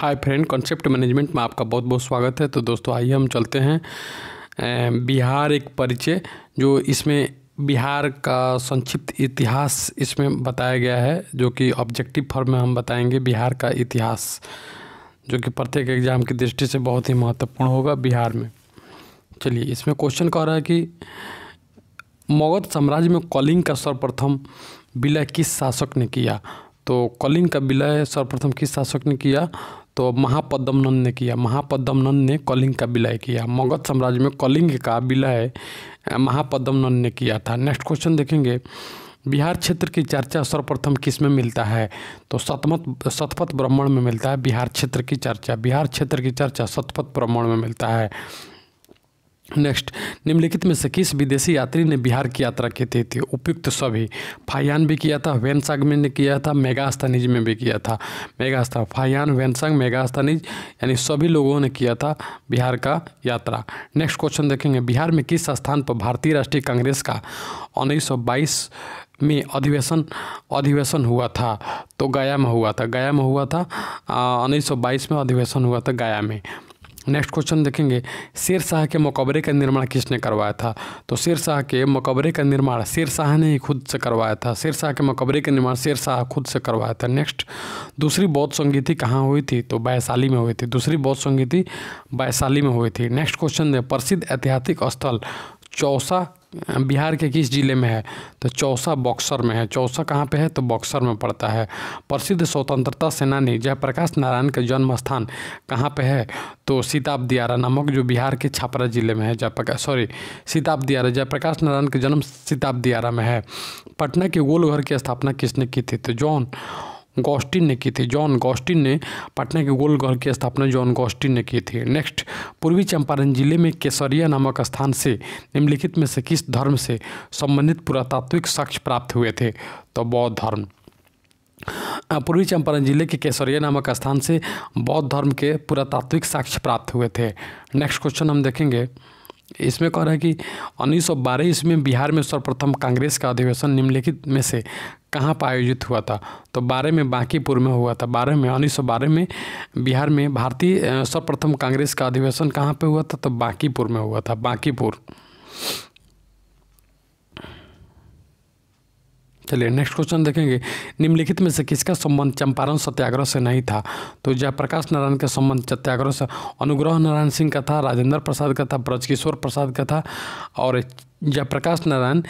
hi friend concept management में आपका बहुत बहुत स्वागत है तो दोस्तों आइए हम चलते हैं बिहार एक परिचय जो इसमें बिहार का संक्षिप्त इतिहास इसमें बताया गया है जो कि ऑब्जेक्टिव फॉर्म में हम बताएंगे बिहार का इतिहास जो कि प्रत्येक एग्जाम की दृष्टि से बहुत ही महत्वपूर्ण होगा बिहार में चलिए इसमें क्वेश्चन कह रहा है कि मगध साम्राज्य में कॉलिंग का सर्वप्रथम विलय किस शासक ने किया तो कॉलिंग का विलय सर्वप्रथम किस शासक ने किया तो महापद्मनन ने किया महापद्मनन ने कलिंग का विलय किया मगध साम्राज्य में कलिंग का विलय महापद्मनन ने किया था नेक्स्ट क्वेश्चन देखेंगे बिहार क्षेत्र की चर्चा सर्वप्रथम किस में मिलता है तो सतमत सतपथ ब्राह्मण में मिलता है बिहार क्षेत्र की चर्चा बिहार क्षेत्र की चर्चा सतपथ ब्राह्मण में मिलता है नेक्स्ट निम्नलिखित में से किस विदेशी यात्री ने बिहार की यात्रा की थी, थी उपयुक्त सभी फायान भी किया था वेनसांग में ने किया था मेगास्तानीज में भी किया था मेगास्ता फायान वेनसांग मेगास्तानिज यानी सभी लोगों ने किया था बिहार का यात्रा नेक्स्ट क्वेश्चन देखेंगे बिहार में किस स्थान पर भारतीय राष्ट्रीय कांग्रेस का उन्नीस में अधिवेशन अधिवेशन हुआ था तो गया में हुआ था गया में हुआ था उन्नीस में अधिवेशन हुआ था गया में नेक्स्ट क्वेश्चन देखेंगे शेर शाह के मकबरे का निर्माण किसने करवाया था तो शेर शाह के मकबरे का निर्माण शेर शाह ने ही खुद से करवाया था शेर शाह के मकबरे का निर्माण शेर शाह खुद से करवाया था नेक्स्ट दूसरी बौद्ध संगीति कहाँ हुई थी तो वैशाली में हुई थी दूसरी बौद्ध संगीति वैशाली में हुई थी नेक्स्ट क्वेश्चन प्रसिद्ध ऐतिहासिक स्थल चौसा बिहार के किस जिले में है तो चौसा बॉक्सर में है चौसा कहाँ पे है तो बॉक्सर में पड़ता है प्रसिद्ध स्वतंत्रता सेनानी जयप्रकाश नारायण का जन्म स्थान कहाँ पे है तो सीताब दियारा नामक जो बिहार के छापरा जिले में है जयप्रकाश सॉरी सीताब दियारा जयप्रकाश नारायण का जन्म सीताब दियारा में है पटना के गोलघर की स्थापना किसने की थी तो जॉन गॉस्टिन ने की थी जॉन गॉस्टिन ने पटना के गोलघर की स्थापना जॉन गॉस्टिन ने की थी नेक्स्ट पूर्वी चंपारण जिले में केसरिया नामक स्थान से निम्नलिखित में से किस धर्म से संबंधित पुरातात्विक साक्ष्य प्राप्त हुए थे तो बौद्ध धर्म पूर्वी चंपारण जिले के केसरिया नामक स्थान से बौद्ध धर्म के पुरातात्विक साक्ष्य प्राप्त हुए थे नेक्स्ट क्वेश्चन हम देखेंगे इसमें कह रहा है कि उन्नीस सौ बारह ईस्वी में बिहार में सर्वप्रथम कांग्रेस का अधिवेशन निम्नलिखित में से कहाँ पर आयोजित हुआ था तो बारह में बांकीपुर में हुआ था बारह में उन्नीस सौ बारह में बिहार में भारतीय सर्वप्रथम कांग्रेस का अधिवेशन कहाँ पे हुआ था तो बांकीपुर में हुआ था बांकीपुर चलिए नेक्स्ट क्वेश्चन देखेंगे निम्नलिखित में से किसका संबंध चंपारण सत्याग्रह से नहीं था तो जयप्रकाश नारायण का संबंध सत्याग्रह से अनुग्रह नारायण सिंह का था राजेंद्र प्रसाद का था ब्रजकिशोर प्रसाद का था और जयप्रकाश नारायण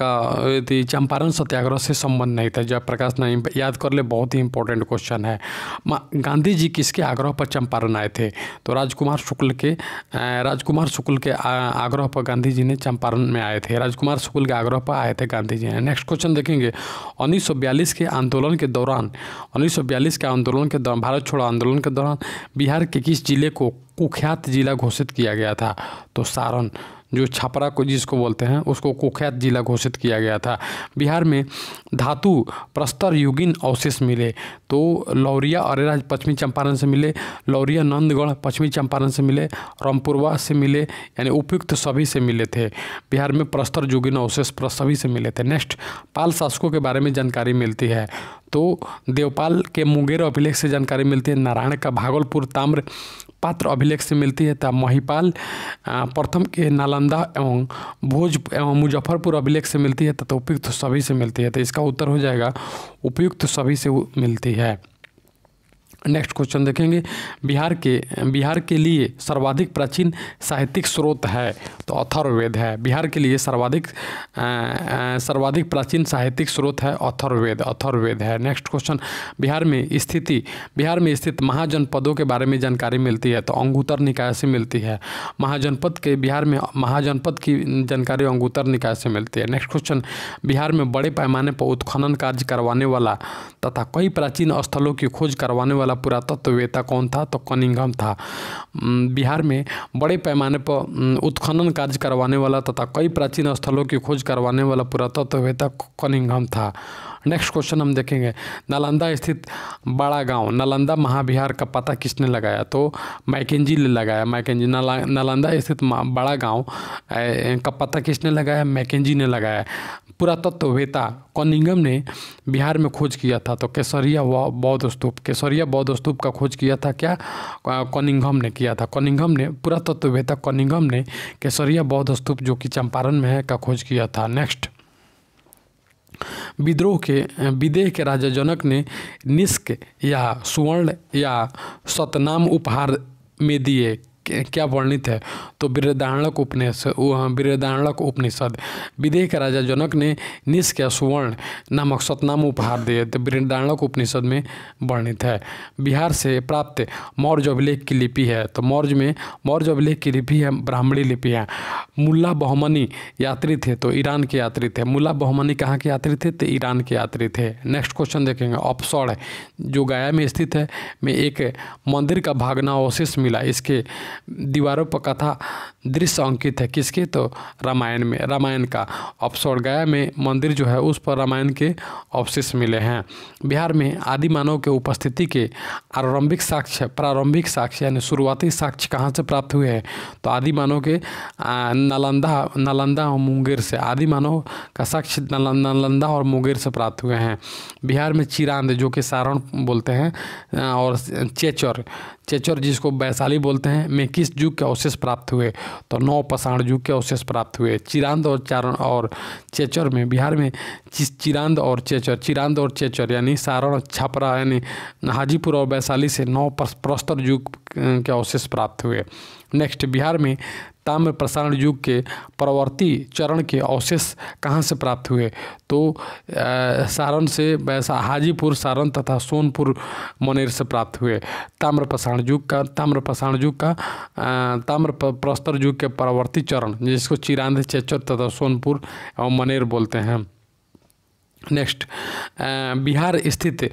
का यदि चंपारण सत्याग्रह से संबंध नहीं था जयप्रकाश नारायण याद कर ले बहुत ही इंपॉर्टेंट क्वेश्चन है गांधी जी किसके आग्रह पर चंपारण आए थे तो राजकुमार शुक्ल के राजकुमार शुक्ल के आग्रह पर गांधी जी ने चंपारण में आए थे राजकुमार शुक्ल के आग्रह पर आए थे गांधी जी ने नेक्स्ट क्वेश्चन देखेंगे उन्नीस के आंदोलन के दौरान उन्नीस के आंदोलन के दौरान भारत छोड़ो आंदोलन के दौरान बिहार के किस जिले को कुख्यात जिला घोषित किया गया था तो सारण जो छपरा को जिसको बोलते हैं उसको कुख्यात जिला घोषित किया गया था बिहार में धातु प्रस्तर युगिन अवशेष मिले तो लौरिया अरेराज पश्चिमी चंपारण से मिले लौरिया नंदगढ़ पश्चिमी चंपारण से मिले रामपुरवा से मिले यानी उपयुक्त सभी से मिले थे बिहार में प्रस्तर युगिन अवशेष सभी से मिले थे नेक्स्ट पाल शासकों के बारे में जानकारी मिलती है तो देवपाल के मुंगेर अभिलेख से जानकारी मिलती है नारायण का भागलपुर ताम्र पात्र अभिलेख से मिलती है तथा महिपाल प्रथम के नालंदा एवं भोज एवं मुजफ्फरपुर अभिलेख से मिलती है तथा उपयुक्त सभी से मिलती है तो इसका उत्तर हो जाएगा उपयुक्त सभी से मिलती है नेक्स्ट क्वेश्चन देखेंगे बिहार के बिहार के लिए सर्वाधिक प्राचीन साहित्यिक स्रोत है तो अथर्ववेद है बिहार के लिए सर्वाधिक सर्वाधिक प्राचीन साहित्यिक स्रोत है अथर्ववेद अथर्ववेद है नेक्स्ट क्वेश्चन बिहार में स्थिति बिहार में स्थित महाजनपदों के बारे में जानकारी मिलती है तो अंगूतर निकाय से मिलती है महाजनपद के बिहार में महाजनपद की जानकारी अंगूतर निकाय से मिलती है नेक्स्ट क्वेश्चन बिहार में बड़े पैमाने पर उत्खनन कार्य करवाने वाला तथा कई प्राचीन स्थलों की खोज करवाने वाला वाला पुरातत्ववेता कौन था तो कनिंगम था बिहार में बड़े पैमाने पर उत्खनन कार्य करवाने वाला तथा कई प्राचीन स्थलों की खोज करवाने वाला पुरातत्ववेता कनिंगम था नेक्स्ट क्वेश्चन हम देखेंगे नालंदा स्थित बड़ा गांव नालंदा महाविहार का पता किसने लगाया तो मैकेजी ने लगाया मैकेजी नालंदा स्थित बड़ा गांव का पता किसने लगाया मैकेजी ने लगाया पुरातत्ववेता कौनिंगम ने बिहार में खोज किया था तो केसरिया बौद्ध स्तूप केसरिया बौद्ध स्तूप का खोज किया था क्या कौनिंगम ने किया था कौनिंगम ने पुरातत्ववेता कौनिंगम ने केसरिया बौद्ध स्तूप जो कि चंपारण में है का खोज किया था नेक्स्ट विद्रोह के विदेह के राजा जनक ने निष्क या सुवर्ण या सतनाम उपहार में दिए क्या वर्णित है तो बृहदारणक उपनिषद हाँ, बृहदारणक उपनिषद विदेह के राजा जनक ने निष के सुवर्ण नामक सतनाम उपहार दिए तो बृहदारणक उपनिषद में वर्णित है बिहार से प्राप्त मौर्य अभिलेख की लिपि है तो मौर्य में मौर्य अभिलेख की लिपि है ब्राह्मणी लिपि है मुल्ला बहमनी यात्री थे तो ईरान के यात्री थे मुला बहमनी कहाँ के यात्री थे तो ईरान के यात्री थे नेक्स्ट क्वेश्चन देखेंगे ऑप्सौड़ जो गया में स्थित है में एक मंदिर का भागना अवशेष मिला इसके दीवारों पर कथा दृश्य अंकित है किसके तो रामायण में रामायण का अब गया में मंदिर जो है उस पर रामायण के अवशेष मिले हैं बिहार में आदि मानव के उपस्थिति के आरंभिक साक्ष्य प्रारंभिक साक्ष्य यानी शुरुआती साक्ष्य कहाँ से प्राप्त हुए हैं तो आदि मानव के नालंदा नालंदा और मुंगेर से आदि मानव का साक्ष्य नालंदा और मुंगेर से प्राप्त हुए हैं बिहार में चिरांद जो कि सारण बोलते हैं और चेचर चेचर जिसको वैशाली बोलते हैं में किस युग के अवशेष प्राप्त हुए तो नौ पषाण युग के अवशेष प्राप्त हुए चिरांद और चारण और चेचर में बिहार में चिरांद और चेचर चिरांद और चेचर यानी सारण छपरा यानी हाजीपुर और वैशाली से नौ प्रस्तर युग के अवशेष प्राप्त हुए नेक्स्ट बिहार में ताम्र प्रसारण युग के परवर्ती चरण के अवशेष कहाँ से प्राप्त हुए तो सारण से वैसा हाजीपुर सारण तथा सोनपुर मनेर से प्राप्त हुए ताम्र प्रसारण युग का ताम्र प्रसारण युग का ताम्र प्रस्तर युग के परवर्ती चरण जिसको चिरांद चेचर तथा सोनपुर और मनेर बोलते हैं नेक्स्ट बिहार स्थित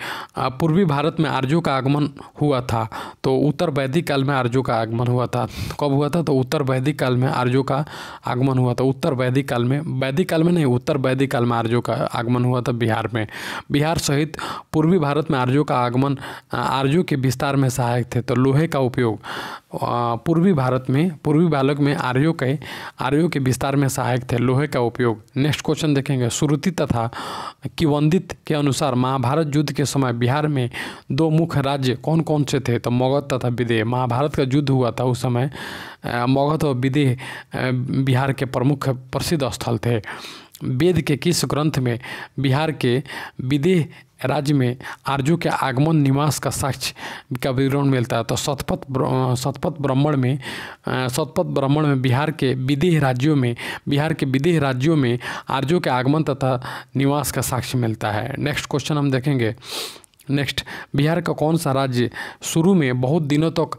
पूर्वी भारत में आर्यों का आगमन हुआ था तो उत्तर वैदिक काल में आर्यों का आगमन हुआ था कब हुआ था तो उत्तर वैदिक काल में आर्यों का आगमन हुआ था उत्तर वैदिक काल में वैदिक काल में नहीं उत्तर वैदिक काल में आर्यों का आगमन हुआ था बिहार में बिहार सहित पूर्वी भारत में आर्यों का आगमन आर्यों के विस्तार में सहायक थे तो लोहे का उपयोग पूर्वी भारत में पूर्वी भारत में आर्यों के आर्यों के विस्तार में सहायक थे लोहे का उपयोग नेक्स्ट क्वेश्चन देखेंगे श्रुति तथा किवंदित के अनुसार महाभारत युद्ध के समय बिहार में दो मुख्य राज्य कौन कौन से थे तो मगध तथा विदेह महाभारत का युद्ध हुआ था उस समय मगध और विदेह बिहार के प्रमुख प्रसिद्ध स्थल थे वेद के किस ग्रंथ में बिहार के विदेह राज्य में आर्जू के आगमन निवास का साक्ष्य का विवरण मिलता है तो शतपथ शतपथ ब्राह्मण में शतपथ ब्राह्मण में बिहार के विदेह राज्यों में बिहार के विदेह राज्यों में आर्जू के आगमन तथा निवास का साक्ष्य मिलता है नेक्स्ट क्वेश्चन हम देखेंगे नेक्स्ट बिहार का कौन सा राज्य शुरू में बहुत दिनों तक तो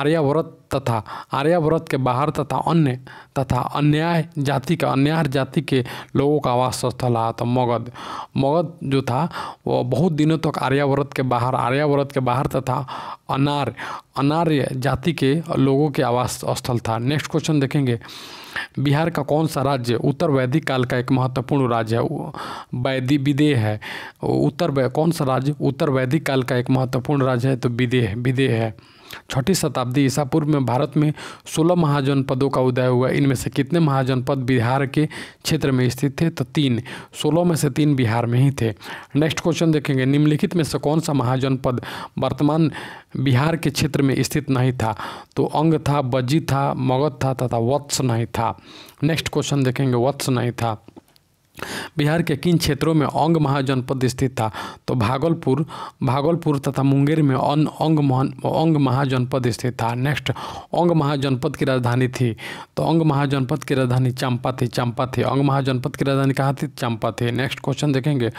आर्यावर्त तथा आर्यावर्त के बाहर तथा अन्य तथा अन्याय जाति का अन्याय जाति के लोगों का आवास स्थल रहा था मगध मगध जो था वो बहुत दिनों तक तो आर्यावर्त के बाहर आर्यावर्त के बाहर तथा अनार अनार्य जाति के लोगों के आवास स्थल था नेक्स्ट क्वेश्चन देखेंगे बिहार का कौन सा राज्य उत्तर वैदिक काल का एक महत्वपूर्ण राज्य है वैदि विदेह है उत्तर कौन सा राज्य उत्तर वैदिक काल का एक महत्वपूर्ण राज्य है तो विदेह विदेह है छठी शताब्दी ईसा पूर्व में भारत में सोलह महाजनपदों का उदय हुआ इनमें से कितने महाजनपद बिहार के क्षेत्र में स्थित थे तो तीन सोलह में से तीन बिहार में ही थे नेक्स्ट क्वेश्चन देखेंगे निम्नलिखित में से कौन सा महाजनपद वर्तमान बिहार के क्षेत्र में स्थित नहीं था तो अंग था बज्जी था मगध था तथा वत्स नहीं था नेक्स्ट क्वेश्चन देखेंगे वत्स नहीं था बिहार के किन क्षेत्रों में अंग महाजनपद स्थित था तो भागलपुर भागलपुर तथा मुंगेर में अंग अंग महाजनपद स्थित था नेक्स्ट अंग महाजनपद की राजधानी थी तो अंग महाजनपद की राजधानी चंपा थी चंपा थी अंग महाजनपद की राजधानी कहाँ थी चंपा थी नेक्स्ट क्वेश्चन देखेंगे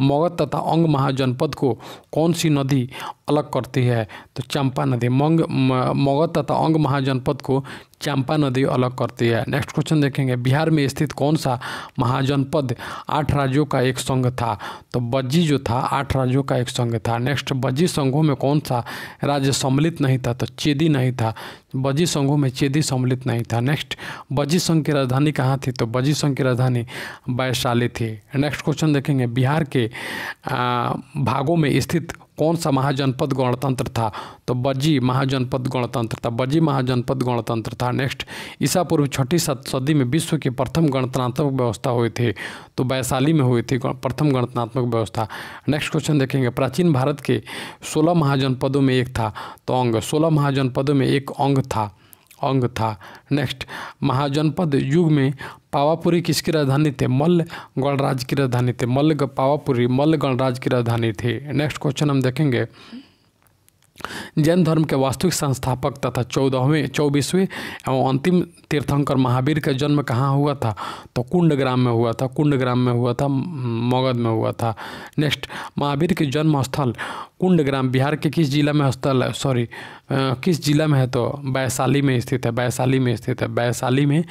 मगध तथा अंग महाजनपद को कौन सी नदी अलग करती है तो चंपा नदी मंग मगध तथा अंग महाजनपद को चंपा नदी अलग करती है नेक्स्ट क्वेश्चन देखेंगे बिहार में स्थित कौन सा महाजनपद आठ राज्यों का एक संघ था तो बज्जी जो था आठ राज्यों का एक संघ था नेक्स्ट बज्जी संघों में कौन सा राज्य सम्मिलित नहीं था तो चेदी नहीं था बज्जी संघों में चेदी सम्मिलित नहीं था नेक्स्ट बज्जी संघ की राजधानी कहाँ थी तो बज्जी संघ की राजधानी वैशाली थी नेक्स्ट क्वेश्चन देखेंगे बिहार के भागों में स्थित कौन सा महाजनपद गणतंत्र था तो बजी महाजनपद गणतंत्र था बजी महाजनपद गणतंत्र था नेक्स्ट ईसा पूर्व छठी सदी में विश्व की प्रथम गणतंत्रात्मक व्यवस्था हुई थी तो वैशाली में हुई थी प्रथम गणतंत्रात्मक व्यवस्था नेक्स्ट क्वेश्चन देखेंगे प्राचीन भारत के सोलह महाजनपदों में एक था तो अंग सोलह महाजनपदों में एक अंग था अंग था नेक्स्ट महाजनपद युग में पावापुरी किसकी राजधानी थे मल्ल गणराज की राजधानी थे मल्ल पावापुरी मल्ल गणराज की राजधानी थी नेक्स्ट क्वेश्चन हम देखेंगे जैन धर्म के वास्तविक संस्थापक तथा चौदहवें चौबीसवें एवं अंतिम तीर्थंकर महावीर का जन्म कहाँ हुआ था तो कुंड ग्राम में हुआ था कुंड ग्राम में हुआ था मगध में हुआ था नेक्स्ट महावीर के जन्म स्थल कुंड ग्राम बिहार के किस जिला में हस्तल सॉरी किस जिला में है तो वैशाली में स्थित है वैशाली में स्थित है वैशाली में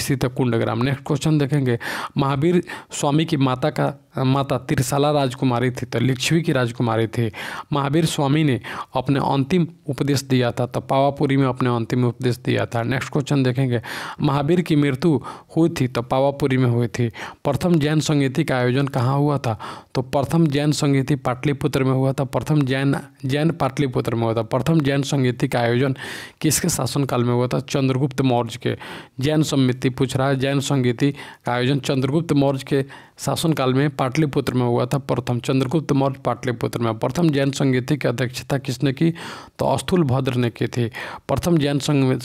स्थित है कुंड ग्राम नेक्स्ट क्वेश्चन देखेंगे महावीर स्वामी की माता का माता तिरशाला राजकुमारी थी तो लिच्छवी की राजकुमारी थी महावीर स्वामी ने अपने अंतिम उपदेश दिया था तो पावापुरी में अपने अंतिम उपदेश दिया था नेक्स्ट क्वेश्चन देखेंगे महावीर की मृत्यु हुई थी तो पावापुरी में हुई थी प्रथम जैन संगीति का आयोजन कहाँ हुआ था तो प्रथम जैन संगीति पाटलिपुत्र में हुआ था प्रथम प्रथम जैन जैन पाटलिपुत्र में हुआ था प्रथम जैन संगीति का आयोजन किसके शासनकाल में हुआ था चंद्रगुप्त मौर्य के जैन समिति पूछ रहा है जैन संगीति का आयोजन चंद्रगुप्त मौर्य के शासनकाल में पाटलिपुत्र में हुआ था प्रथम चंद्रगुप्त मौर्य पाटलिपुत्र में प्रथम जैन संगीति की अध्यक्षता किसने की तो अस्थूल भद्र ने की थी प्रथम जैन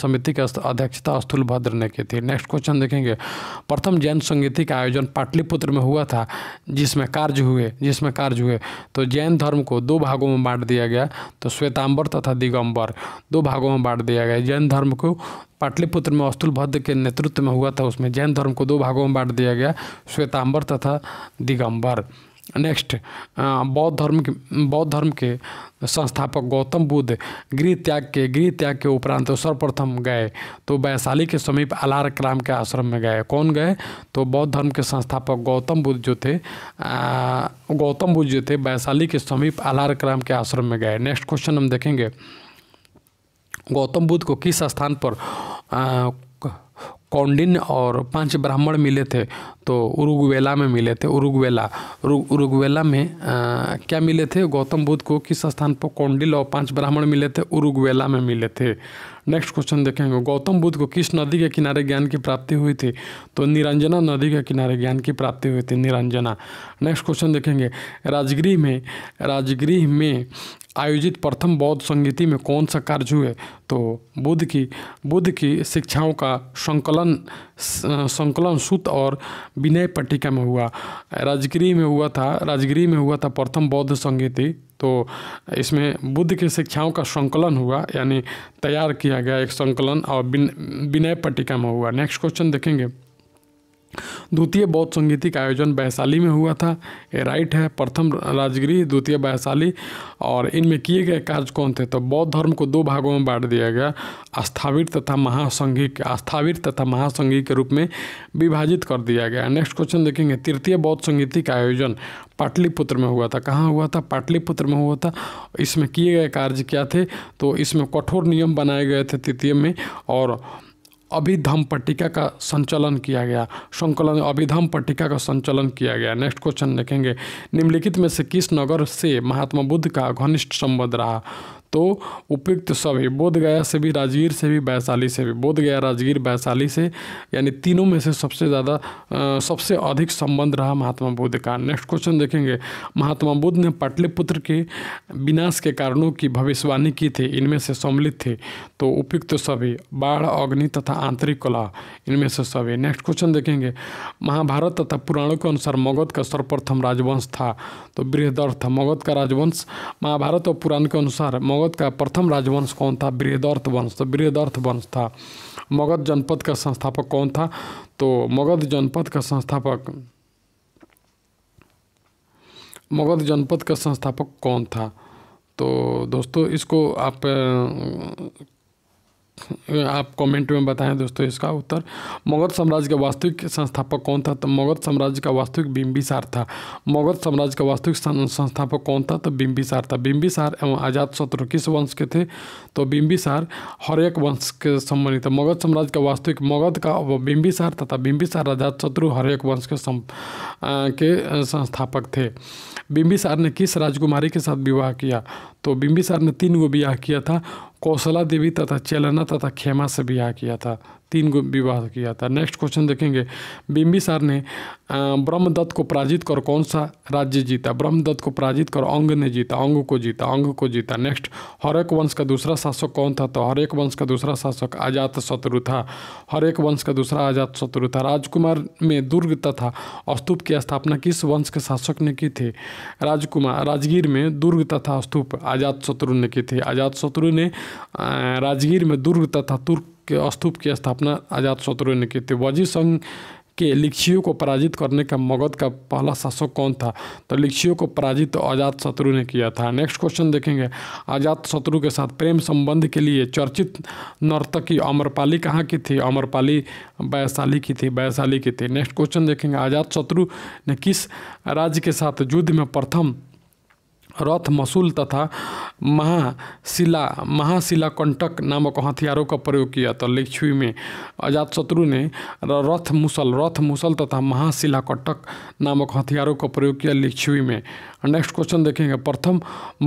समिति की अध्यक्षता अस्थूल भद्र ने की थी नेक्स्ट क्वेश्चन देखेंगे प्रथम जैन संगीति का आयोजन पाटलिपुत्र में हुआ था जिसमें कार्य हुए जिसमें कार्य हुए तो जैन धर्म को दो भागों भागों में बांट दिया गया तो श्वेतांबर तथा दिगंबर दो भागों में बांट दिया गया जैन धर्म को पाटलिपुत्र में अस्तुल भद्र के नेतृत्व में हुआ था उसमें जैन धर्म को दो भागों में बांट दिया गया श्वेतांबर तथा दिगंबर नेक्स्ट uh, बौद्ध धर्म के बौद्ध धर्म के संस्थापक गौतम बुद्ध गृह त्याग के गृह त्याग के उपरांत सर्वप्रथम गए तो वैशाली के समीप अलार क्राम के आश्रम में गए कौन गए तो बौद्ध धर्म के संस्थापक गौतम बुद्ध जो थे uh, गौतम बुद्ध जो थे वैशाली के समीप अलार क्राम के आश्रम में गए नेक्स्ट क्वेश्चन हम देखेंगे गौतम बुद्ध को किस स्थान पर आ, uh, कौंडिन और पांच ब्राह्मण मिले थे तो उरुगवेला में मिले थे उरुगवेला उरुगवेला में आ, क्या मिले थे गौतम बुद्ध को किस स्थान पर कौंडिल और पांच ब्राह्मण मिले थे उरुगवेला में मिले थे नेक्स्ट क्वेश्चन देखेंगे गौतम बुद्ध को किस नदी के किनारे ज्ञान की प्राप्ति हुई थी तो निरंजना नदी के किनारे ज्ञान की प्राप्ति हुई थी निरंजना नेक्स्ट क्वेश्चन देखेंगे राजगृह में राजगृह में आयोजित प्रथम बौद्ध संगीति में कौन सा कार्य हुए तो बुद्ध की बुद्ध की शिक्षाओं का संकलन संकलन सूत और विनय पट्टिका में हुआ राजगिरी में हुआ था राजगिरी में हुआ था प्रथम बौद्ध संगीति तो इसमें बुद्ध की शिक्षाओं का संकलन हुआ यानी तैयार किया गया एक संकलन और विनय पट्टिका में हुआ नेक्स्ट क्वेश्चन देखेंगे द्वितीय बौद्ध संगीति का आयोजन वैशाली में हुआ था ये राइट है प्रथम राजगिरी द्वितीय वैशाली और इनमें किए गए कार्य कौन थे तो बौद्ध धर्म को दो भागों में बांट दिया गया अस्थाविर तथा महासंघिक अस्थाविर तथा महासंघी के रूप में विभाजित कर दिया गया नेक्स्ट क्वेश्चन देखेंगे तृतीय बौद्ध संगीति का आयोजन पाटलिपुत्र में हुआ था कहाँ हुआ था पाटलिपुत्र में हुआ था इसमें किए गए कार्य क्या थे तो इसमें कठोर नियम बनाए गए थे तृतीय में और अभिधम पट्टिका का संचालन किया गया संकलन अभिधम पट्टिका का संचालन किया गया नेक्स्ट क्वेश्चन देखेंगे निम्नलिखित में से किस नगर से महात्मा बुद्ध का घनिष्ठ संबंध रहा तो उपयुक्त सभी बोधगया से भी राजगीर से भी वैशाली से भी बोधगया राजगीर वैशाली से यानी तीनों में से सबसे ज़्यादा सबसे अधिक संबंध रहा महात्मा बुद्ध का नेक्स्ट क्वेश्चन देखेंगे महात्मा बुद्ध ने पाटलिपुत्र के विनाश के कारणों की भविष्यवाणी की थी इनमें से सम्मिलित थे तो उपयुक्त सभी बाढ़ अग्नि तथा आंतरिक कला इनमें से सभी नेक्स्ट क्वेश्चन देखेंगे महाभारत तथा पुराणों के अनुसार मगध का सर्वप्रथम राजवंश था तो बृहदर्थ मगध का राजवंश महाभारत और पुराण के अनुसार मगध मगध का प्रथम राजवंश कौन था बृहदर्थ वंश तो बृहदर्थ वंश था मगध जनपद का संस्थापक कौन था तो मगध जनपद का संस्थापक मगध जनपद का संस्थापक कौन था तो दोस्तों इसको आप आप कमेंट में बताएं दोस्तों इसका उत्तर मगध साम्राज्य का वास्तविक संस्थापक कौन था तो मगध साम्राज्य का वास्तविक बिंबिसार था मगध साम्राज्य का वास्तविक संस्थापक कौन था तो बिंबिसार था बिंबिसार एवं आजाद शत्रु किस वंश के थे तो बिंबिसार हरेक वंश के संबंधित मगध साम्राज्य का वास्तविक मगध का बिंबिसार तथा बिंबिसार आजाद शत्रु हरेक वंश के के संस्थापक थे बिंबिसार ने किस राजकुमारी के साथ विवाह किया तो बिंबिसार ने तीन गो विवाह किया था कौशला देवी तथा चेलना तथा खेमा से ब्याह किया था तीन विवाह किया था नेक्स्ट क्वेश्चन देखेंगे बिम्बिसार ने ब्रह्मदत्त को पराजित कर कौन सा राज्य जीता ब्रह्मदत्त को पराजित कर अंग ने जीता अंग को जीता अंग को जीता नेक्स्ट हरेक वंश का दूसरा शासक कौन था तो हरेक वंश का दूसरा शासक आजात शत्रु था हरेक वंश का दूसरा आजात शत्रु था राजकुमार में दुर्ग तथा अस्तूप की स्थापना किस वंश के शासक ने की थी राजकुमार राजगीर में दुर्ग तथा स्तूप आजाद शत्रु ने की थी आजाद शत्रु ने राजगीर में दुर्ग तथा तुर्क के स्तूप की स्थापना आजाद शत्रु ने की थी वजी संघ के लिक्षियों को पराजित करने का मगध का पहला शासक कौन था तो लिक्षियों को पराजित तो आजात शत्रु ने किया था नेक्स्ट क्वेश्चन देखेंगे आजाद शत्रु के साथ प्रेम संबंध के लिए चर्चित नर्तकी अमरपाली कहाँ की थी अमरपाली वैशाली की थी वैशाली की थी नेक्स्ट क्वेश्चन देखेंगे आजाद शत्रु ने किस राज्य के साथ युद्ध में प्रथम रथ मसूल तथा महाशिला महाशिला कंटक नामक हथियारों का प्रयोग किया था लिच्छवी में अजातशत्रु ने रथ मुसल रथ मुसल तथा महाशिला कंटक नामक हथियारों का प्रयोग किया लिच्छवी में नेक्स्ट क्वेश्चन देखेंगे प्रथम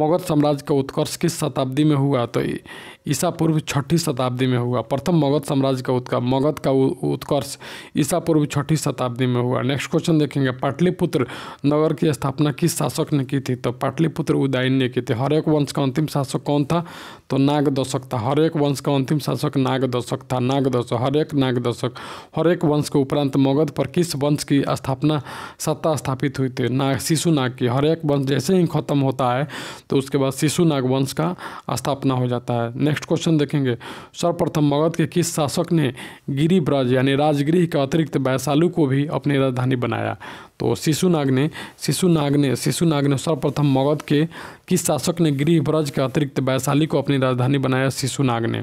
मगध साम्राज्य का उत्कर्ष किस शताब्दी में हुआ तो ईसा पूर्व छठी शताब्दी में हुआ प्रथम मगध साम्राज्य का उत्कर्ष मगध का उत्कर्ष ईसा पूर्व छठी शताब्दी में हुआ नेक्स्ट क्वेश्चन देखेंगे पाटलिपुत्र नगर की स्थापना किस शासक ने की थी तो पाटलिपुत्र उदयन ने की थी हरेक वंश का अंतिम शासक कौन था तो नाग दशक था हरेक वंश का अंतिम शासक नाग दशक था नाग दशक एक नाग दशक हरेक वंश के उपरांत मगध पर किस वंश की स्थापना सत्ता स्थापित हुई थी नाग शिशु नाग की हर एक वंश जैसे ही खत्म होता है तो उसके बाद शिशु नागवंश का स्थापना हो जाता है नेक्स्ट क्वेश्चन देखेंगे सर्वप्रथम मगध के किस शासक ने गिरिब्रज यानी राजगृह के अतिरिक्त वैशालू को भी अपनी राजधानी बनाया तो शिशुनाग ने शिशुनाग ने शिशुनाग ने सर्वप्रथम मगध के किस शासक ने गिरिब्रज के अतिरिक्त वैशाली को अपनी राजधानी बनाया शिशुनाग ने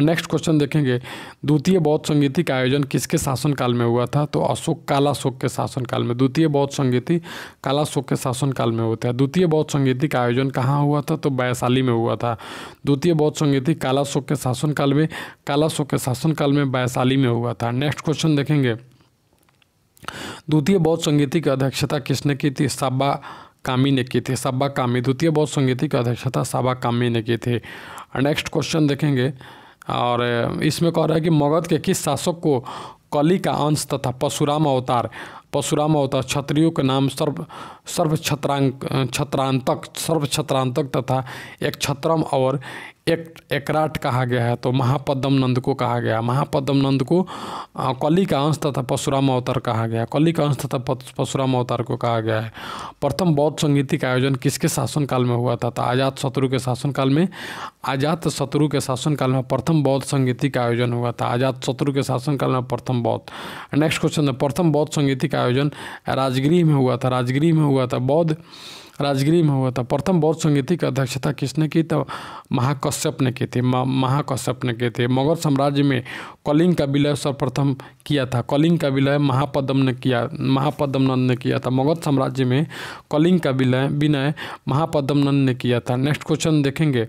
नेक्स्ट क्वेश्चन देखेंगे द्वितीय बौद्ध संगीति का आयोजन किसके शासनकाल में हुआ था तो अशोक कालाशोक के शासनकाल में द्वितीय बौद्ध संगीति कालाशोक के शासनकाल में होता है द्वितीय बौद्ध संगीति का आयोजन कहाँ हुआ था तो वैशाली में हुआ था द्वितीय बौद्ध संगीति कालाशोक के शासनकाल में कालाशोक के शासनकाल में वैशाली में हुआ था नेक्स्ट क्वेश्चन देखेंगे द्वितीय बौद्ध संगीति की अध्यक्षता किसने की थी साबा कामी ने की थी साबा कामी द्वितीय बौद्ध संगीति की अध्यक्षता साबा कामी ने की थी नेक्स्ट क्वेश्चन देखेंगे और इसमें कह रहा है कि मगध के किस शासक को कली का अंश तथा परशुराम अवतार परशुराम अवतार क्षत्रियों के नाम सर्व सर्व छत्रांक छत्रांतक सर्व छत्रांतक तथा एक छत्रम और एक एकराट कहा गया है तो महापद्म नंद को कहा गया महापद्म नंद को कली का अंश तथा परशुराम अवतार कहा गया कली का अंश तथा परशुराम अवतार को कहा गया है प्रथम बौद्ध संगीति का आयोजन किसके शासनकाल में हुआ था तो आजाद शत्रु के शासनकाल में आजाद शत्रु के शासनकाल में प्रथम बौद्ध संगीति का आयोजन हुआ था आजाद शत्रु के शासनकाल में प्रथम बौद्ध नेक्स्ट क्वेश्चन है प्रथम बौद्ध संगीति का आयोजन राजगिरी में हुआ था राजगिरी में हुआ था बौद्ध राजगिरी में हुआ था प्रथम बौद्ध संगीति की अध्यक्षता किसने की तो महाकश्यप ने की थी महाकश्यप ने की थी मगध साम्राज्य में कलिंग का विलय सर्वप्रथम किया था कलिंग का विलय महापदम ने किया महापदमनंद ने किया था मगध साम्राज्य में कलिंग का विलय विनय नंद ने किया था नेक्स्ट क्वेश्चन देखेंगे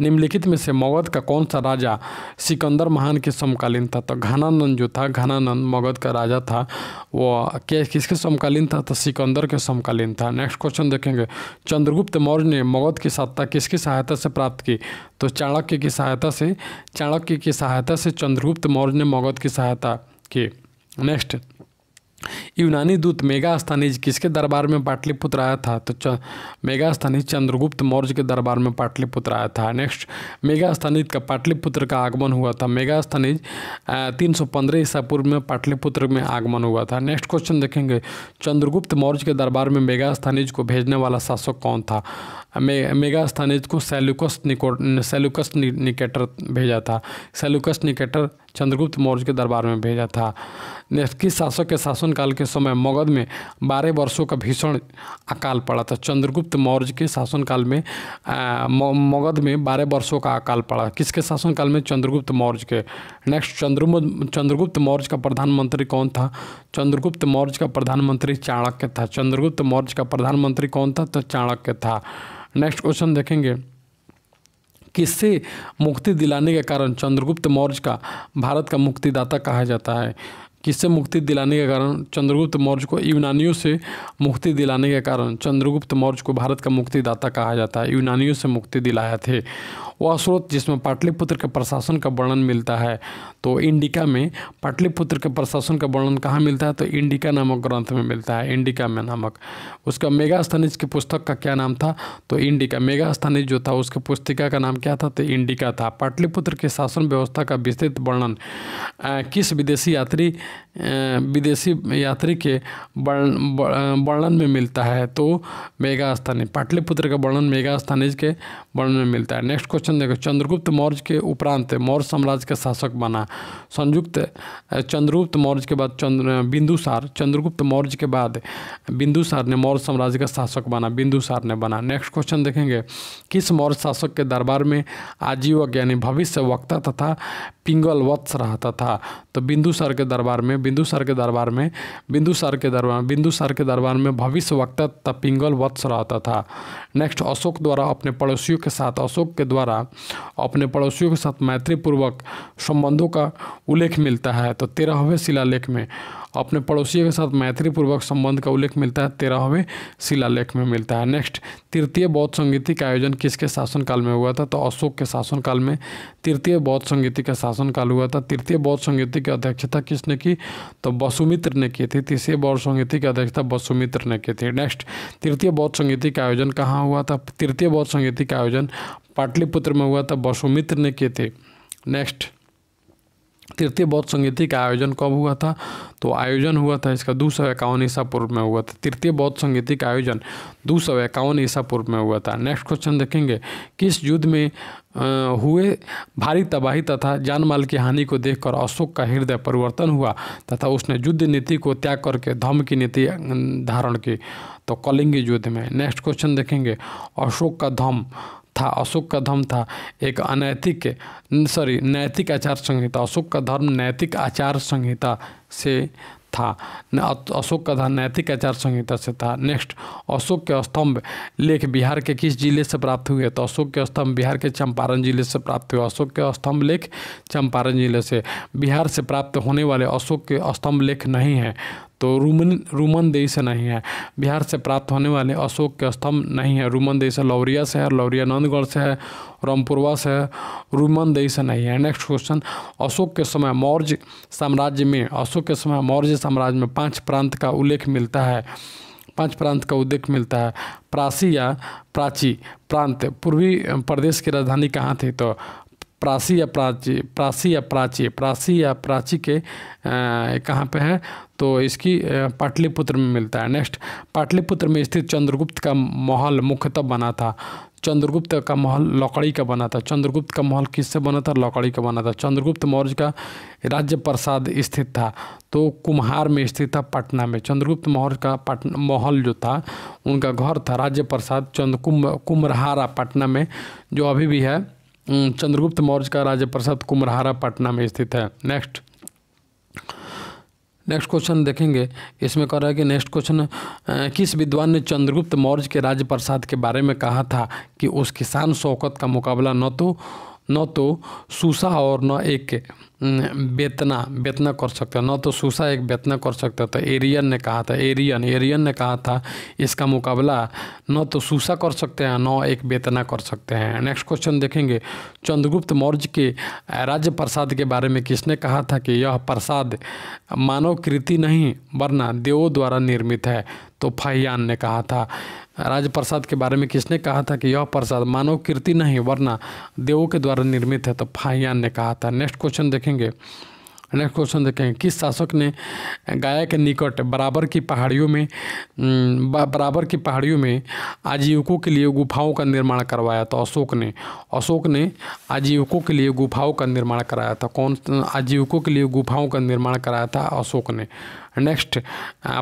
निम्नलिखित में से मगध का कौन सा राजा सिकंदर महान के समकालीन था तो घनानंद जो था घनानंद मगध का राजा था वो किसके समकालीन था तो सिकंदर के समकालीन था नेक्स्ट क्वेश्चन देखेंगे चंद्रगुप्त मौर्य ने मगध की सत्ता किसकी सहायता से प्राप्त की तो चाणक्य की सहायता से चाणक्य की सहायता से चंद्रगुप्त मौर्य ने मगध की सहायता की नेक्स्ट यूनानी दूत मेगास्थानीज किसके दरबार में पाटलिपुत्र आया था तो च मेगास्थानीज चंद्रगुप्त मौर्य के दरबार में पाटलिपुत्र आया था नेक्स्ट मेगास्थानीज का पाटलिपुत्र का आगमन हुआ था मेगास्थानीज तीन सौ पंद्रह ईसा पूर्व में पाटलिपुत्र में आगमन हुआ था नेक्स्ट क्वेश्चन देखेंगे चंद्रगुप्त मौर्य के दरबार में मेगास्थानीज को भेजने वाला शासक कौन था मे, मेगास्थानिज को सेल्युकस निको सेल्युकस निकेटर भेजा था सेल्युकस निकेटर चंद्रगुप्त मौर्य के दरबार में भेजा था नेफकी शासक के शासनकाल के समय मगध में बारह वर्षों का भीषण अकाल पड़ा था चंद्रगुप्त मौर्य के शासनकाल में मगध में बारह वर्षों का अकाल पड़ा किसके शासनकाल में चंद्रगुप्त मौर्य के नेक्स्ट चंद्र चंद्रगुप्त मौर्य का प्रधानमंत्री कौन था चंद्रगुप्त मौर्य का प्रधानमंत्री चाणक्य था चंद्रगुप्त मौर्य का प्रधानमंत्री कौन था तो चाणक्य था नेक्स्ट क्वेश्चन देखेंगे किससे मुक्ति दिलाने के कारण चंद्रगुप्त मौर्य का भारत का मुक्तिदाता कहा जाता है किससे मुक्ति दिलाने के कारण चंद्रगुप्त मौर्य को यूनानियों से मुक्ति दिलाने के कारण चंद्रगुप्त मौर्य को भारत का मुक्तिदाता कहा जाता है यूनानियों से मुक्ति दिलाया थे वह स्रोत जिसमें पाटलिपुत्र के प्रशासन का वर्णन मिलता है तो इंडिका में पाटलिपुत्र के प्रशासन का वर्णन कहाँ मिलता है तो इंडिका नामक ग्रंथ में मिलता है इंडिका में नामक उसका मेगा स्थानिज की पुस्तक का क्या नाम था तो इंडिका मेगा स्थानिज जो था उसके पुस्तिका का नाम क्या था तो इंडिका था पाटलिपुत्र के शासन व्यवस्था का विस्तृत वर्णन किस विदेशी यात्री विदेशी यात्री के वर्णन में मिलता है तो मेगा स्थानीय पाटलिपुत्र का वर्णन मेगा स्थानिज के वर्णन में मिलता है नेक्स्ट क्वेश्चन चंद्र चंद्रगुप्त मौर्य के उपरांत मौर्य साम्राज्य का शासक बना संयुक्त चंद्रगुप्त मौर्य के बाद चंद्र बिंदुसार चंद्रगुप्त मौर्य के बाद बिंदुसार ने मौर्य साम्राज्य का शासक बना बिंदुसार ने बना नेक्स्ट क्वेश्चन देखेंगे किस मौर्य शासक के दरबार में आजीवक यानी भविष्य वक्ता तथा पिंगल वत्स रहता था तो बिंदुसार के दरबार में बिंदुसार के दरबार में बिंदुसार के दरबार बिंदुसार के दरबार में भविष्य वक्ता तथा पिंगल वत्स रहता था नेक्स्ट अशोक द्वारा अपने पड़ोसियों के साथ अशोक के द्वारा साथ अपने पड़ोसियों के साथ मैत्रीपूर्वक संबंधों का उल्लेख मिलता है तो तेरहवें शिलालेख में अपने पड़ोसियों के साथ मैत्रीपूर्वक संबंध का उल्लेख मिलता है तेरहवें शिलालेख में मिलता है नेक्स्ट तृतीय बौद्ध संगीति का आयोजन किसके शासनकाल में हुआ था तो अशोक के शासनकाल में तृतीय बौद्ध संगीति का शासनकाल हुआ था तृतीय बौद्ध संगीति की अध्यक्षता किसने की तो वसुमित्र ने की थी तीसरे बौद्ध संगीति की अध्यक्षता वसुमित्र ने की थी नेक्स्ट तृतीय बौद्ध संगीति का आयोजन कहाँ हुआ था तृतीय बौद्ध संगीति का आयोजन पाटलिपुत्र में हुआ था बसुमित्र ने किए थे नेक्स्ट तृतीय बौद्ध संगीति का आयोजन कब हुआ था तो आयोजन हुआ था इसका दो सौ इक्यावन ईसा पूर्व में हुआ था तृतीय बौद्ध संगीति का आयोजन दो सौ इक्यावन ईसा पूर्व में हुआ था नेक्स्ट क्वेश्चन देखेंगे किस युद्ध में आ, हुए भारी तबाही तथा जानमाल की हानि को देखकर अशोक का हृदय परिवर्तन हुआ तथा उसने युद्ध नीति को त्याग करके धम्म की नीति धारण की तो कलिंगी युद्ध में नेक्स्ट क्वेश्चन देखेंगे अशोक का धम था अशोक का धर्म था एक अनैतिक सॉरी नैतिक आचार संहिता अशोक का धर्म नैतिक आचार संहिता से था अशोक का धर्म नैतिक आचार संहिता से था नेक्स्ट अशोक के स्तंभ लेख बिहार के किस जिले से प्राप्त हुए तो अशोक के स्तंभ बिहार के चंपारण जिले से प्राप्त हुए अशोक के स्तंभ लेख चंपारण जिले से बिहार से प्राप्त होने वाले अशोक के स्तंभ लेख नहीं हैं तो रूमन रूमन से नहीं है बिहार से प्राप्त होने वाले अशोक के स्तंभ नहीं है रूमन से लौरिया से है लौरिया नंदगढ़ से है रामपुरवा से है रूमन देसा नहीं है नेक्स्ट क्वेश्चन अशोक के समय मौर्य साम्राज्य में अशोक के समय मौर्य साम्राज्य में पाँच प्रांत का उल्लेख मिलता है पांच प्रांत का उल्लेख मिलता है प्राची या प्राची प्रांत पूर्वी प्रदेश की राजधानी कहाँ थी तो प्रासी या प्राची प्रासी या प्राची प्रासी या प्राची के कहाँ पे है तो इसकी पाटलिपुत्र में मिलता है नेक्स्ट पाटलिपुत्र में स्थित चंद्रगुप्त का महल मुख्यतः बना था चंद्रगुप्त का महल लकड़ी का बना था चंद्रगुप्त का महल किससे बना था लकड़ी का बना था चंद्रगुप्त मौर्य का राज्य प्रसाद स्थित था तो कुम्हार में स्थित था पटना में चंद्रगुप्त मौर्य का पटना महल जो था उनका घर था राज्य प्रसाद चंद्र कुम्भ कुम्भरहारा पटना में जो अभी भी है हम्म, चंद्रगुप्त मौर्य का राज्य प्रसाद कुमरहारा पटना में स्थित है नेक्स्ट नेक्स्ट क्वेश्चन देखेंगे इसमें कह रहा है कि नेक्स्ट क्वेश्चन किस विद्वान ने चंद्रगुप्त मौर्य के राज्य प्रसाद के बारे में कहा था कि उसकी शान शौकत का मुकाबला न तो न तो सूसा और न एक बेतना बेतना कर सकते न तो सूसा एक बेतना कर सकते तो एरियन ने कहा था एरियन एरियन ने कहा था इसका मुकाबला न तो सूसा कर सकते हैं न एक बेतना कर सकते हैं नेक्स्ट क्वेश्चन देखेंगे चंद्रगुप्त मौर्य के राज्य प्रसाद के बारे में किसने कहा था कि यह प्रसाद मानव कृति नहीं वरना देवों द्वारा निर्मित है तो फाहियान ने कहा था राजप्रसाद के बारे में किसने कहा था कि यह प्रसाद मानव कीर्ति नहीं वरना देवों के द्वारा निर्मित है तो फाहियान ने कहा था नेक्स्ट क्वेश्चन देखेंगे नेक्स्ट क्वेश्चन देखेंगे किस शासक ने गाया के निकट बराबर की पहाड़ियों में बराबर की पहाड़ियों में आजीविकों के लिए गुफाओं का निर्माण करवाया था अशोक ने अशोक ने आजीविकों के लिए गुफाओं का निर्माण कराया था कौन आजीविकों के लिए गुफाओं का निर्माण कराया था अशोक ने नेक्स्ट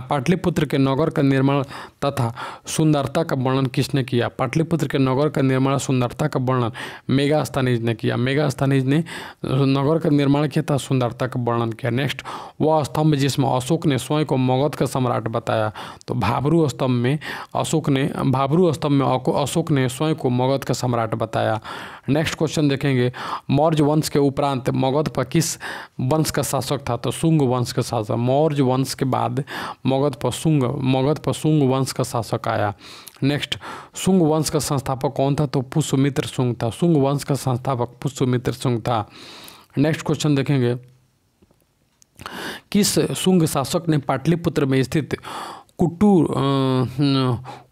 पाटलिपुत्र के नगर का निर्माण तथा सुंदरता का वर्णन किसने किया पाटलिपुत्र के नगर का निर्माण सुंदरता का वर्णन मेगा स्थानीज ने किया मेगा स्थानीज ने नगर का निर्माण किया था सुंदरता का वर्णन किया नेक्स्ट वह स्तंभ जिसमें अशोक ने स्वयं को मगध का सम्राट बताया तो भाबरू स्तंभ में अशोक ने भाबरू स्तंभ में अशोक ने स्वयं को मगध का सम्राट बताया नेक्स्ट क्वेश्चन देखेंगे मौर्य वंश के उपरांत मगध पर किस वंश का शासक था तो शुंग वंश का शासक मौर्य वंश के बाद मगध पर शुंग मगध पर शुंग वंश का शासक आया नेक्स्ट शुंग वंश का संस्थापक कौन था तो पुष्यमित्र शुंग था शुंग वंश का संस्थापक पुष्यमित्र शुंग था नेक्स्ट क्वेश्चन देखेंगे किस शुंग शासक ने पाटलिपुत्र में स्थित कुटू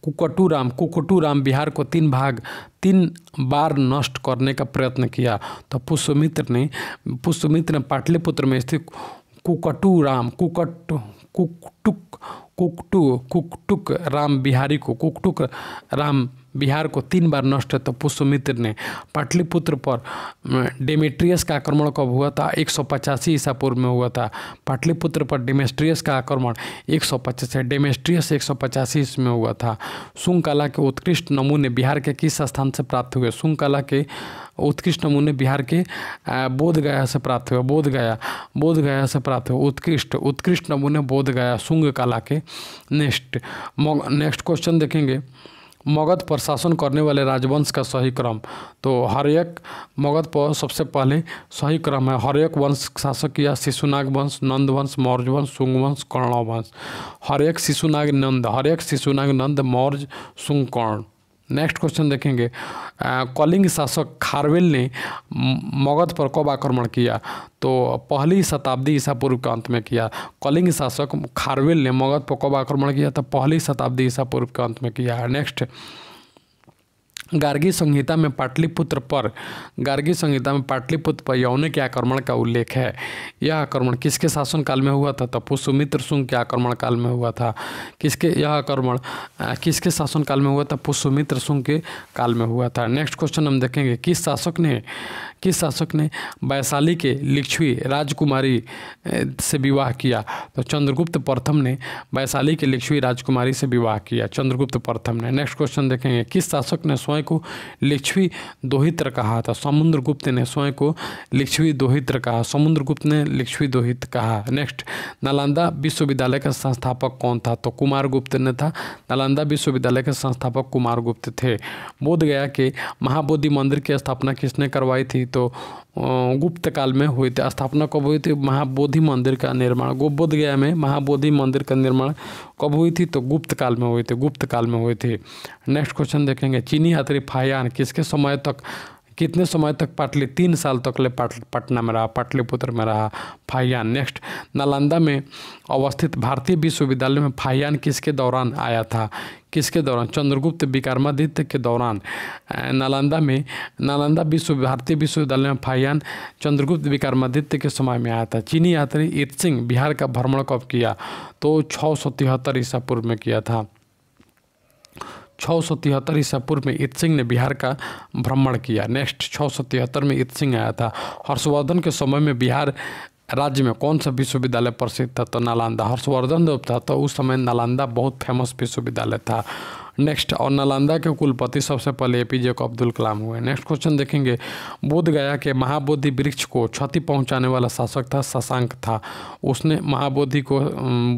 कुकटू राम कुकटू राम बिहार को तीन भाग तीन बार नष्ट करने का प्रयत्न किया तो पुष्यमित्र ने पुष्यमित्र ने पाटलिपुत्र में स्थित कुकटू राम कुकट कुकटुक कुकटू कुकटुक राम बिहारी को कुकटुक राम बिहार को तीन बार नष्ट तो पुष्यमित्र ने पाटलिपुत्र पर डेमेट्रियस का आक्रमण कब हुआ था एक सौ पचासी ईसा पूर्व में हुआ था पाटलिपुत्र पर डेमेस्ट्रियस का आक्रमण एक सौ पचास डेमेस्ट्रियस एक सौ पचासी में हुआ था सुंग कला के उत्कृष्ट नमूने बिहार के किस स्थान से प्राप्त हुए सुंग कला के उत्कृष्ट नमूने बिहार के बोधगया से प्राप्त हुए बोधगया बोधगया से प्राप्त हुए उत्कृष्ट उत्कृष्ट नमूने बोधगया सुंग कला के नेक्स्ट नेक्स्ट क्वेश्चन देखेंगे मगध पर शासन करने वाले राजवंश का सही क्रम तो हरयक मगध पर सबसे पहले सही क्रम है हरयक वंश शासक किया शिशुनाग वंश नंद वंश मौर्य वंश शुंग वंश कर्ण वंश हरयक शिशुनाग नंद हरयक शिशुनाग नंद मौर्य शुंग कर्ण नेक्स्ट क्वेश्चन देखेंगे कलिंग तो शासक खारवेल ने मगध पर कब आक्रमण किया तो पहली शताब्दी ईसा पूर्व के अंत में किया कलिंग शासक खारवेल ने मगध पर कब आक्रमण किया तो पहली शताब्दी ईसा पूर्व के अंत में किया नेक्स्ट गार्गी संहिता में पाटलिपुत्र पर गार्गी संहिता में पाटलिपुत्र पर यौन के आक्रमण का उल्लेख है यह आक्रमण किसके शासनकाल में हुआ था तपो सुमित्र सुंग के आक्रमण काल में हुआ था किसके यह आक्रमण किसके शासनकाल में हुआ था पुष्यमित्र सुंग के काल में हुआ था नेक्स्ट क्वेश्चन हम देखेंगे किस शासक ने किस शासक ने वैशाली के लिच्छवी राजकुमारी से विवाह किया तो चंद्रगुप्त प्रथम ने वैशाली के लिच्छवी राजकुमारी से विवाह किया चंद्रगुप्त प्रथम ने नेक्स्ट क्वेश्चन देखेंगे किस शासक ने स्वयं को लिच्छवी दोहित्र कहा था तो समुद्रगुप्त ने स्वयं को लिच्छवी दोहित्र कहा समुद्रगुप्त ने लिच्छवी दोहित कहा नेक्स्ट नालंदा विश्वविद्यालय का संस्थापक कौन था तो कुमार गुप्त ने था नालंदा विश्वविद्यालय के संस्थापक कुमार गुप्त थे बोध गया के महाबोधि मंदिर की स्थापना किसने करवाई थी तो गुप्त काल में हुई थी स्थापना कब हुई थी महाबोधि मंदिर का निर्माण गोबोध गया में महाबोधि मंदिर का निर्माण कब हुई थी तो गुप्त काल में हुई थी गुप्त काल में हुई थी नेक्स्ट क्वेश्चन देखेंगे चीनी यात्री फायान किसके समय तक कितने समय तक पाटली तीन साल तक ले पाट पटना में रहा पाटलिपुत्र में रहा फाइयान नेक्स्ट नालंदा में अवस्थित भारतीय विश्वविद्यालय में फाइयान किसके दौरान आया था किसके दौरान चंद्रगुप्त विक्रमादित्य के दौरान नालंदा में नालंदा विश्व भारतीय विश्वविद्यालय में फाइयान चंद्रगुप्त विक्रमादित्य के समय में आया था चीनी यात्री इत सिंह बिहार का भ्रमण कब किया तो छः सौ तिहत्तर ईसा पूर्व में किया था छः सौ तिहत्तर ईसा पूर्व में इत सिंह ने बिहार का भ्रमण किया नेक्स्ट छः सौ तिहत्तर में इत सिंह आया था हर्षवर्धन के समय में बिहार राज्य में कौन सा विश्वविद्यालय प्रसिद्ध था तो नालंदा हर्षवर्धन जब था तो उस समय नालंदा बहुत फेमस विश्वविद्यालय था नेक्स्ट और नालंदा के कुलपति सबसे पहले ए पी जे अब्दुल कलाम हुए नेक्स्ट क्वेश्चन देखेंगे बोध गया के महाबोधि वृक्ष को क्षति पहुंचाने वाला शासक था शशांक था उसने महाबोधि को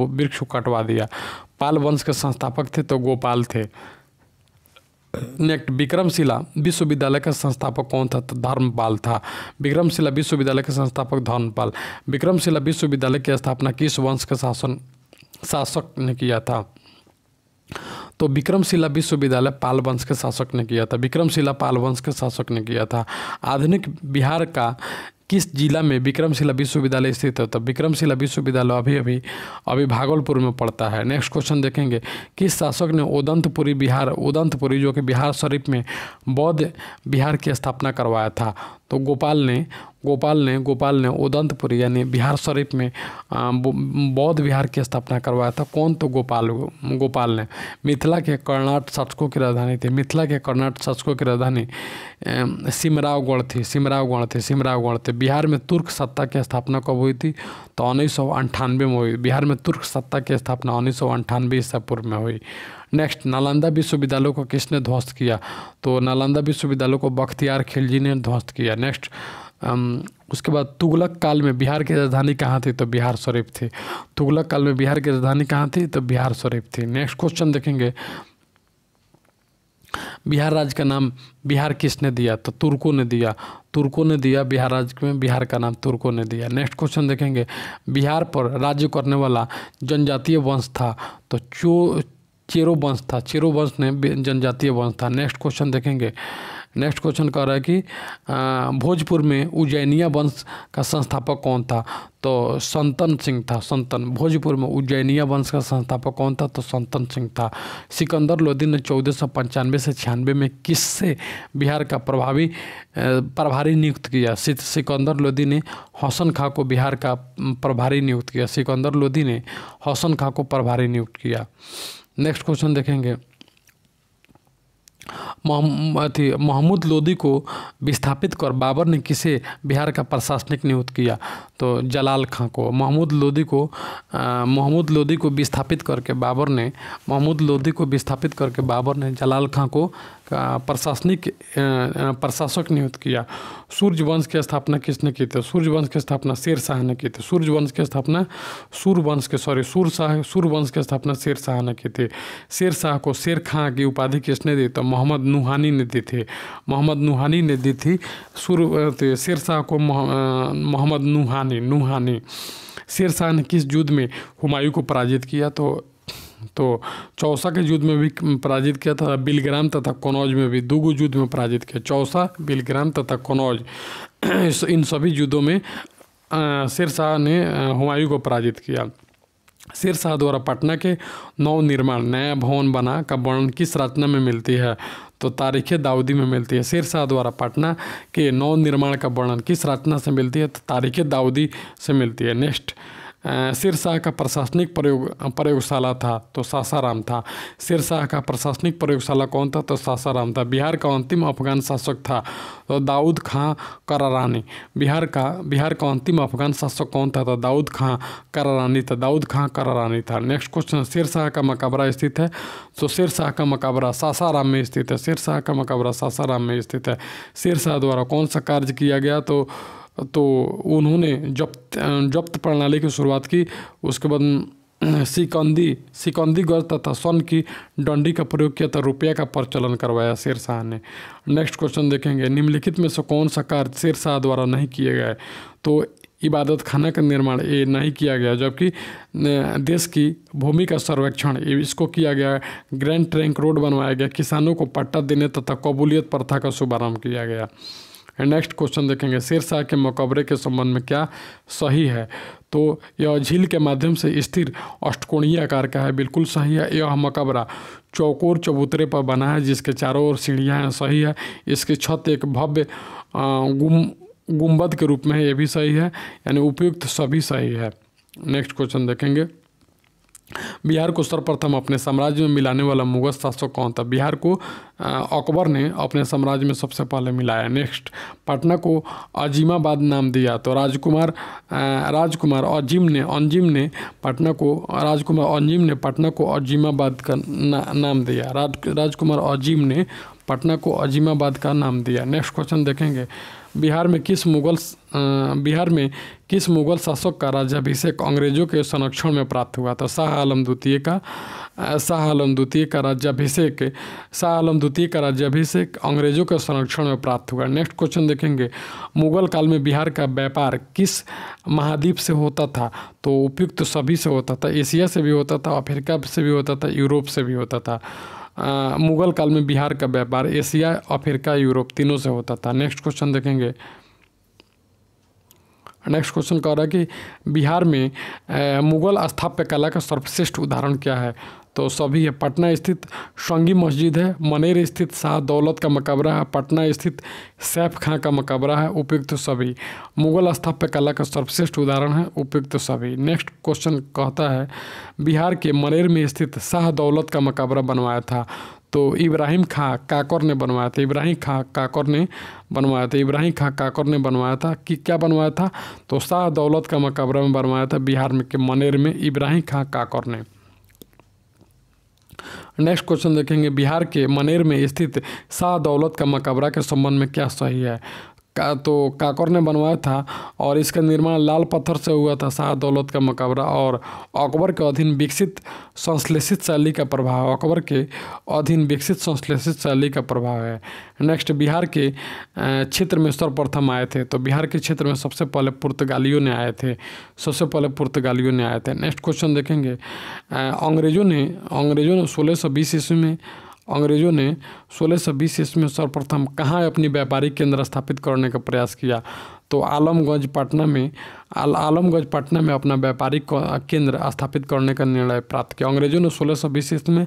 वृक्ष को कटवा दिया पाल वंश के संस्थापक थे तो गोपाल थे नेक्स्ट विक्रमशिला विश्वविद्यालय का संस्थापक कौन था तो धर्मपाल था विक्रमशिला विश्वविद्यालय के संस्थापक धर्मपाल विक्रमशिला विश्वविद्यालय की स्थापना किस वंश के शासन शासक ने किया था तो विक्रमशिला विश्वविद्यालय पाल वंश के शासक ने किया था विक्रमशिला पाल वंश के शासक ने किया था आधुनिक बिहार का किस जिला में विक्रमशिला विश्वविद्यालय स्थित है तो विक्रमशिला विश्वविद्यालय अभी अभी अभी भागलपुर में पड़ता है नेक्स्ट क्वेश्चन देखेंगे किस शासक ने उदंतपुरी बिहार उदंतपुरी जो कि बिहार शरीफ में बौद्ध बिहार की स्थापना करवाया था तो गोपाल ने गोपाल ने गोपाल ने उदंतपुर यानी बिहार शरीफ में बौद्ध बिहार की स्थापना करवाया था कौन तो गोपाल गोपाल ने मिथिला के कर्नाट शासकों की राजधानी थी मिथिला के कर्नाट शासकों की राजधानी सिमरावगढ़ थी सिमरावगढ़ थे सिमरावगढ़ थे बिहार में तुर्क सत्ता की स्थापना कब हुई थी तो उन्नीस में हुई बिहार में तुर्क सत्ता की स्थापना उन्नीस सौ ईसा पूर्व में हुई नेक्स्ट नालंदा विश्वविद्यालय को किसने ध्वस्त किया तो नालंदा विश्वविद्यालय को बख्तियार खिलजी ने ध्वस्त किया नेक्स्ट उसके बाद तुगलक काल में बिहार की राजधानी कहाँ थी तो बिहार शरीफ थी तुगलक काल में बिहार की राजधानी कहाँ थी तो बिहार शरीफ थी नेक्स्ट क्वेश्चन देखेंगे बिहार राज्य का नाम बिहार किसने दिया तो तुर्कों ने दिया तुर्कों ने दिया बिहार राज्य में बिहार का नाम तुर्कों ने दिया नेक्स्ट क्वेश्चन देखेंगे बिहार पर राज्य करने वाला जनजातीय वंश था तो चो चेरो वंश था चेरो वंश ने जनजातीय वंश था नेक्स्ट क्वेश्चन देखेंगे नेक्स्ट क्वेश्चन कह रहा है कि भोजपुर में उज्जैनिया वंश का संस्थापक कौन था तो संतन सिंह था संतन भोजपुर में उज्जैनिया वंश का संस्थापक कौन था तो संतन सिंह था सिकंदर लोधी ने चौदह सौ पंचानवे से छियानवे में किससे बिहार का प्रभावी प्रभारी नियुक्त किया सिकंदर लोधी ने हौसन खां को बिहार का प्रभारी नियुक्त किया सिकंदर लोधी ने हौसन खां को प्रभारी नियुक्त किया नेक्स्ट क्वेश्चन देखेंगे अथी महमूद लोदी को विस्थापित कर बाबर ने किसे बिहार का प्रशासनिक नियुक्त किया तो जलाल खां को महमूद लोदी को महमूद लोदी को विस्थापित करके बाबर ने महमूद लोदी को विस्थापित करके बाबर ने जलाल खां को प्रशासनिक प्रशासक नियुक्त किया सूर्य वंश की स्थापना किसने की थी सूर्य वंश की स्थापना शेर शाह ने की थी सूर्य वंश की स्थापना सूर्य वंश के सॉरी सूर शाह सूर्य वंश की स्थापना शेर शाह ने की थी शेर शाह को शेर खां की उपाधि किसने दी तो मोहम्मद नूहानी ने दी थी मोहम्मद नूहानी ने दी थी सूर्य तो शेर शाह को मोहम्मद नूहानी ने नूहा ने शेर शाह ने किस युद्ध में हुमायूं को पराजित किया तो तो चौसा के युद्ध में भी पराजित किया था बिलग्राम तथा कनौज में भी दूगो युद्ध में पराजित किया चौसा बिलग्राम तथा कनौज इन सभी युद्धों में शेर शाह ने हुमायूं को पराजित किया शेर शाह द्वारा पटना के नव निर्माण नया भवन बना का वर्णन किस रचना में मिलती है तो तारीख दाऊदी में मिलती है शेरशाह द्वारा पटना के नौ निर्माण का वर्णन किस रचना से मिलती है तो तारीख दाऊदी से मिलती है नेक्स्ट सिरसा का प्रशासनिक प्रयोग प्रयोगशाला था तो सासाराम था सिरसा का प्रशासनिक प्रयोगशाला कौन था तो सासाराम था बिहार का अंतिम अफगान शासक था तो दाऊद खां करारानी बिहार का बिहार का अंतिम अफगान शासक कौन था तो दाऊद खां करारानी था दाऊद खां करारानी था नेक्स्ट क्वेश्चन सिरसा का मकबरा स्थित है तो सिरसा का मकबरा सासाराम में स्थित है सिरसा का मकबरा सासाराम में स्थित है सिरसा द्वारा कौन सा कार्य किया गया तो तो उन्होंने जब्त जब्त प्रणाली की शुरुआत की उसके बाद सिकंदी सिकंदी गज तथा सन की डंडी का प्रयोग किया था रुपया का प्रचलन करवाया शेर शाह ने नेक्स्ट क्वेश्चन देखेंगे निम्नलिखित में से कौन सा कार्य शेर शाह द्वारा नहीं किए गए तो इबादत खाना का निर्माण ये नहीं किया गया जबकि देश की भूमि का सर्वेक्षण इसको किया गया ग्रैंड ट्रैंक रोड बनवाया गया किसानों को पट्टा देने तथा कबूलियत प्रथा का शुभारंभ किया गया एंड नेक्स्ट क्वेश्चन देखेंगे शेरशाह के मकबरे के संबंध में क्या सही है तो यह झील के माध्यम से स्थिर अष्टकोणीय आकार का है बिल्कुल सही है यह मकबरा चौकोर चबूतरे पर बना है जिसके चारों ओर सीढ़ियाँ हैं सही है इसकी छत एक भव्य गुम गुम्बद के रूप में है ये भी सही है यानी उपयुक्त सभी सही है नेक्स्ट क्वेश्चन देखेंगे बिहार को सर्वप्रथम अपने साम्राज्य में मिलाने वाला मुगल शासक कौन था बिहार को अकबर ने अपने साम्राज्य में सबसे पहले मिलाया नेक्स्ट पटना को अजीमाबाद नाम दिया तो राजकुमार राजकुमार अजीम ने अंजिम ने पटना को राजकुमार अंजिम ने पटना को अजीमाबाद का ना, नाम दिया राज राजकुमार अजीम ने पटना को अजीमाबाद का नाम दिया नेक्स्ट क्वेश्चन देखेंगे बिहार में किस मुगल बिहार में किस मुगल शासक का राज्याभिषेक अंग्रेजों के संरक्षण में प्राप्त हुआ था शाह आलम द्वितीय का शाह आलम द्वितीय का राज्याभिषेक शाह आलम द्वितीय का राज्याभिषेक अंग्रेजों के संरक्षण में प्राप्त हुआ नेक्स्ट क्वेश्चन देखेंगे मुगल काल में बिहार का व्यापार किस महाद्वीप से होता था तो उपयुक्त तो सभी से होता था एशिया से भी होता था अफ्रीका से भी होता था यूरोप से भी होता था आ, मुगल काल में बिहार का व्यापार एशिया अफ्रीका यूरोप तीनों से होता था नेक्स्ट क्वेश्चन देखेंगे नेक्स्ट क्वेश्चन कह रहा है कि बिहार में मुगल स्थाप्य कला का सर्वश्रेष्ठ उदाहरण क्या है तो सभी है पटना स्थित संगी मस्जिद है मनेर स्थित शाह दौलत का मकबरा है पटना स्थित सैफ खां का मकबरा है उपयुक्त सभी मुगल स्थाप्य कला का सर्वश्रेष्ठ उदाहरण है उपयुक्त सभी नेक्स्ट क्वेश्चन कहता है बिहार के मनेर में स्थित शाह दौलत का मकबरा बनवाया था तो इब्राहिम खां काकर ने बनवाया था इब्राहिम खां काकर ने बनवाया था इब्राहिम खां काकर ने बनवाया था कि क्या बनवाया था तो शाह दौलत का मकबरा में बनवाया था बिहार में के मनेर में इब्राहिम खां काकर ने नेक्स्ट क्वेश्चन देखेंगे बिहार के मनेर में स्थित शाह दौलत का मकबरा के संबंध में क्या सही है का तो काकर ने बनवाया था और इसका निर्माण लाल पत्थर से हुआ था शाह दौलत का मकबरा और अकबर के अधीन विकसित संश्लेषित शैली का प्रभाव अकबर के अधीन विकसित संश्लेषित शैली का प्रभाव है नेक्स्ट बिहार के क्षेत्र में सर्वप्रथम आए थे तो बिहार के क्षेत्र में सबसे पहले पुर्तगालियों ने आए थे सबसे पहले पुर्तगालियों ने आए थे नेक्स्ट क्वेश्चन देखेंगे अंग्रेजों ने अंग्रेजों ने सोलह ईस्वी में अंग्रेज़ों ने सोलह सौ बीस ईस्वी में सर्वप्रथम कहाँ अपनी व्यापारिक केंद्र स्थापित करने का प्रयास किया तो आलमगंज पटना में आल आलमगंज पटना में अपना व्यापारिक केंद्र स्थापित करने का निर्णय प्राप्त किया अंग्रेजों ने सोलह सौ बीस ईस्वी में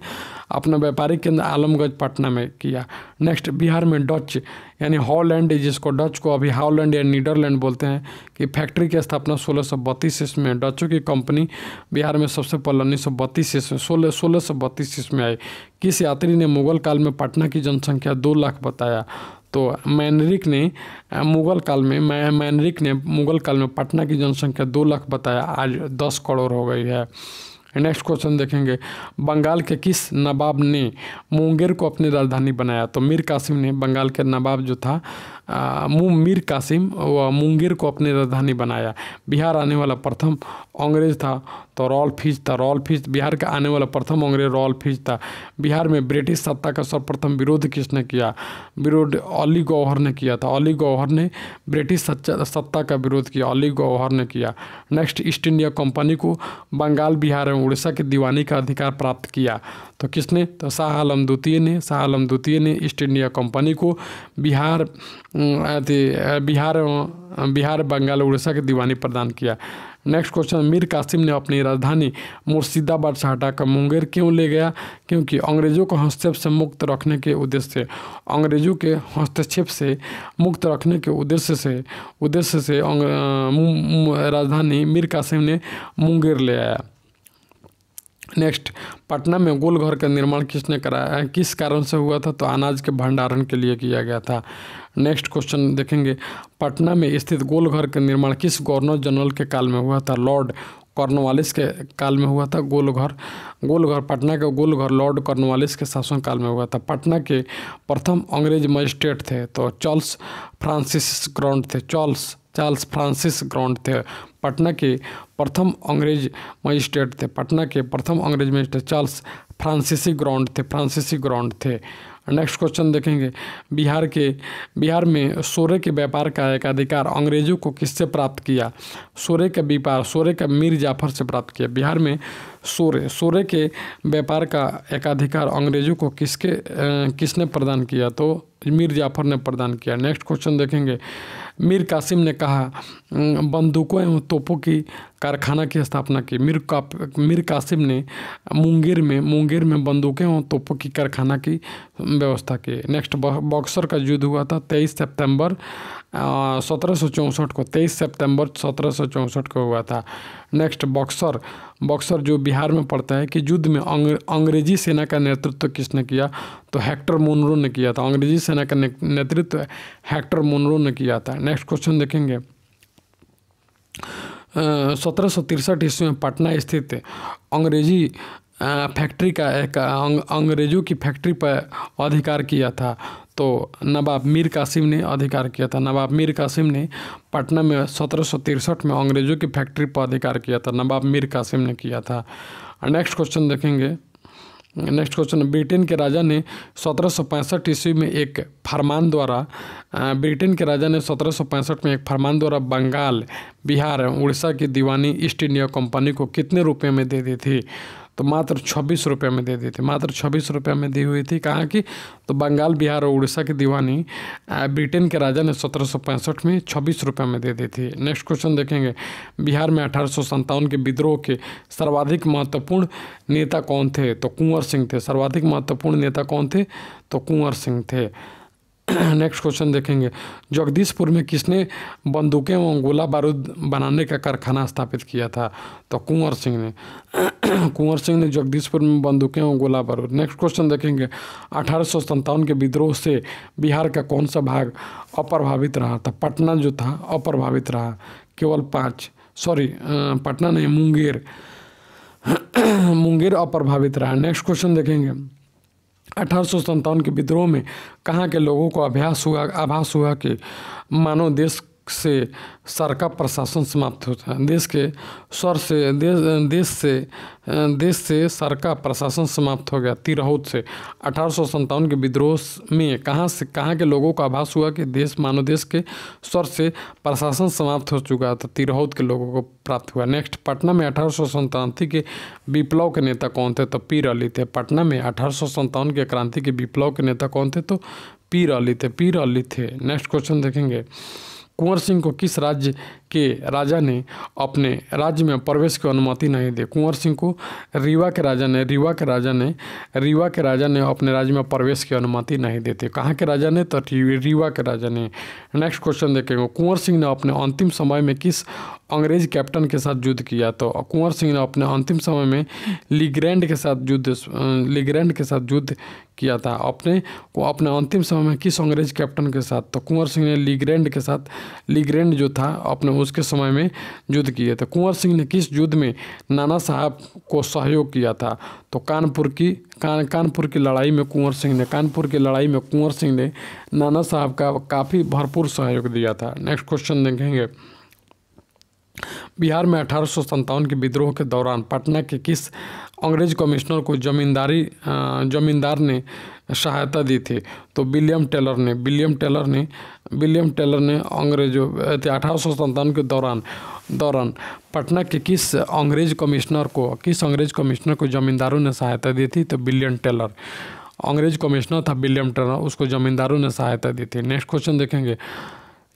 अपना व्यापारिक केंद्र आलमगंज पटना में किया नेक्स्ट बिहार में डच यानी हॉलैंड जिसको डच को अभी हॉलैंड या नीदरलैंड बोलते हैं कि फैक्ट्री की स्थापना सोलह सौ बत्तीस ईस्वी में डचों की कंपनी बिहार में सबसे पहले उन्नीस सौ बत्तीस ईस्वी सोलह सोलह सौ बत्तीस ईस्वी में आई किस यात्री ने मुगल काल में पटना की जनसंख्या दो लाख बताया तो मैनरिक ने मुगल काल में मैनरिक ने मुगल काल में पटना की जनसंख्या दो लाख बताया आज दस करोड़ हो गई है नेक्स्ट क्वेश्चन देखेंगे बंगाल के किस नवाब ने मुंगेर को अपनी राजधानी बनाया तो मीर कासिम ने बंगाल के नवाब जो था मीर कासिम व मुंगेर को अपनी राजधानी बनाया बिहार आने वाला प्रथम अंग्रेज था तो रॉल फिज था रॉल फिज बिहार का आने वाला प्रथम अंग्रेज रॉल फिज था बिहार में ब्रिटिश सत्ता का सर्वप्रथम विरोध किसने किया विरोध अली गौहर ने किया था अली गौहर ने ब्रिटिश सत्ता का विरोध किया अली गौहर ने किया नेक्स्ट ईस्ट इंडिया कंपनी को बंगाल बिहार एवं उड़ीसा के दीवानी का अधिकार प्राप्त किया तो किसने तो शाह आलम द्वितीय ने शाह आलम द्वितीय ने ईस्ट इंडिया कंपनी को बिहार बिहार बिहार बंगाल उड़ीसा की दीवानी प्रदान किया नेक्स्ट क्वेश्चन मीर कासिम ने अपनी राजधानी मुर्शिदाबाद से हटाकर मुंगेर क्यों ले गया क्योंकि अंग्रेजों को हस्तक्षेप से मुक्त रखने के उद्देश्य से अंग्रेजों के हस्तक्षेप से मुक्त रखने के उद्देश्य से उद्देश्य से राजधानी मीर कासिम ने मुंगेर ले आया नेक्स्ट पटना में गोलघर का निर्माण किसने कराया है किस कारण से हुआ था तो अनाज के भंडारण के लिए किया गया था नेक्स्ट क्वेश्चन देखेंगे पटना में स्थित गोलघर का निर्माण किस गवर्नर जनरल के काल में हुआ था लॉर्ड कॉर्नवालिस के काल में हुआ था गोलघर गोलघर पटना के गोलघर लॉर्ड कॉर्नवालिस के शासनकाल में हुआ था पटना के प्रथम अंग्रेज मजिस्ट्रेट थे तो चार्ल्स फ्रांसिस ग्राउंड थे चार्ल्स चार्ल्स फ्रांसिस ग्राउंड थे पटना के प्रथम अंग्रेज मजिस्ट्रेट थे पटना के प्रथम अंग्रेज मजिस्ट्रेट चार्ल्स फ्रांसीसी ग्राउंड थे फ्रांसीसी ग्राउंड थे नेक्स्ट क्वेश्चन देखेंगे बिहार के बिहार में सोरे के व्यापार का एकाधिकार अंग्रेजों को किससे प्राप्त किया सोरे का व्यापार सोरे का मीर जाफर से प्राप्त किया बिहार में सोरे सोरे के व्यापार का एकाधिकार अंग्रेजों को किसके किसने प्रदान किया तो मीर जाफर ने प्रदान किया नेक्स्ट क्वेश्चन देखेंगे मीर कासिम ने कहा बंदूकों एवं तोपों की कारखाना की स्थापना की मीर का मीर कासिम ने मुंगेर में मुंगेर में बंदूकें एवं तोपों की कारखाना की व्यवस्था की नेक्स्ट बॉक्सर का युद्ध हुआ था तेईस सितंबर सत्रह को तेईस सितंबर सत्रह को हुआ था नेक्स्ट बॉक्सर बॉक्सर जो बिहार में पड़ता है कि युद्ध में अंग्रेजी सेना का नेतृत्व तो किसने किया तो हेक्टर मोनरो ने किया था अंग्रेजी सेना का नेतृत्व हेक्टर मोनरो ने किया था नेक्स्ट क्वेश्चन देखेंगे सत्रह सौ तिरसठ ईस्वी में पटना स्थित अंग्रेजी फैक्ट्री का एक अंग, अंग्रेजों की फैक्ट्री पर अधिकार किया था तो नवाब मीर कासिम ने अधिकार किया था नवाब मीर कासिम ने पटना में सत्रह में अंग्रेज़ों की फैक्ट्री पर अधिकार किया था नवाब मीर कासिम ने किया था नेक्स्ट क्वेश्चन देखेंगे नेक्स्ट क्वेश्चन ब्रिटेन के राजा ने सत्रह ईस्वी में एक फरमान द्वारा ब्रिटेन के राजा ने सत्रह में एक फरमान द्वारा बंगाल बिहार उड़ीसा की दीवानी ईस्ट इंडिया कंपनी को कितने रुपए में दे दी थी तो मात्र छब्बीस रुपये में दे दी थी मात्र छब्बीस रुपये में दी हुई थी कहाँ की तो बंगाल बिहार और उड़ीसा की दीवानी ब्रिटेन के राजा ने सत्रह में छब्बीस रुपये में दे दी थी नेक्स्ट क्वेश्चन देखेंगे बिहार में अठारह के विद्रोह के सर्वाधिक महत्वपूर्ण नेता कौन थे तो कुंवर सिंह थे सर्वाधिक महत्वपूर्ण नेता कौन थे तो कुंवर सिंह थे नेक्स्ट क्वेश्चन देखेंगे जगदीशपुर में किसने बंदूकें व गोला बारूद बनाने का कारखाना स्थापित किया था तो कुंवर सिंह ने कुंवर सिंह ने जगदीशपुर में बंदूकें एवं गोला बारूद नेक्स्ट क्वेश्चन देखेंगे अठारह के विद्रोह से बिहार का कौन सा भाग अप्रभावित रहा था तो पटना जो था अप्रभावित रहा केवल पाँच सॉरी पटना नहीं मुंगेर मुंगेर अप्रभावित रहा नेक्स्ट क्वेश्चन देखेंगे अठारह के विद्रोह में कहाँ के लोगों को अभ्यास हुआ आभास हुआ कि मानो देश से सर का प्रशासन समाप्त होता है देश के स्वर से देश देश से देश से सर का प्रशासन समाप्त हो गया तिरहुत से अठारह के विद्रोह में कहाँ से कहाँ के लोगों का आभास हुआ कि देश मानव देश के स्वर से प्रशासन समाप्त हो चुका था तिरहुत के लोगों को प्राप्त हुआ नेक्स्ट पटना में अठारह के विप्लव के नेता कौन थे तो पीर अली थे पटना में अठारह के क्रांति के विप्लव के नेता कौन थे तो पीर अली थे पीर अली थे नेक्स्ट क्वेश्चन देखेंगे कुंवर सिंह को किस राज्य के राजा ने अपने राज्य में प्रवेश की अनुमति नहीं दी कुंवर सिंह को रीवा के राजा ने रीवा के राजा ने रीवा के राजा ने अपने राज्य में प्रवेश की अनुमति नहीं देते कहाँ के राजा ने तो रीवा के राजा ने नेक्स्ट क्वेश्चन देखेंगे कुंवर सिंह ने अपने अंतिम समय में किस अंग्रेज कैप्टन के साथ युद्ध किया तो कुंवर सिंह ने अपने अंतिम समय में लिग्रैंड के साथ युद्ध लिग्रैंड के साथ युद्ध किया था अपने को अपने अंतिम समय में किस अंग्रेज कैप्टन के साथ तो कुंवर सिंह ने लिग्रैंड के साथ लिग्रैंड जो था अपने उसके समय में युद्ध किए थे कुंवर सिंह ने किस युद्ध में नाना साहब को सहयोग किया था तो कानपुर की कान कानपुर की लड़ाई में कुंवर सिंह ने कानपुर की लड़ाई में कुंवर सिंह ने नाना साहब का काफ़ी भरपूर सहयोग दिया था नेक्स्ट क्वेश्चन देखेंगे बिहार में अठारह के विद्रोह के दौरान पटना के किस अंग्रेज कमिश्नर को जमींदारी जमींदार ने सहायता दी थी तो विलियम टेलर ने विलियम टेलर ने विलियम टेलर ने अंग्रेजों अठारह सौ के दौरान दौरान पटना के किस अंग्रेज कमिश्नर को किस अंग्रेज कमिश्नर को जमींदारों ने सहायता दी थी तो विलियम टेलर अंग्रेज कमिश्नर था विलियम टेलर उसको जमींदारों ने सहायता दी थी नेक्स्ट क्वेश्चन देखेंगे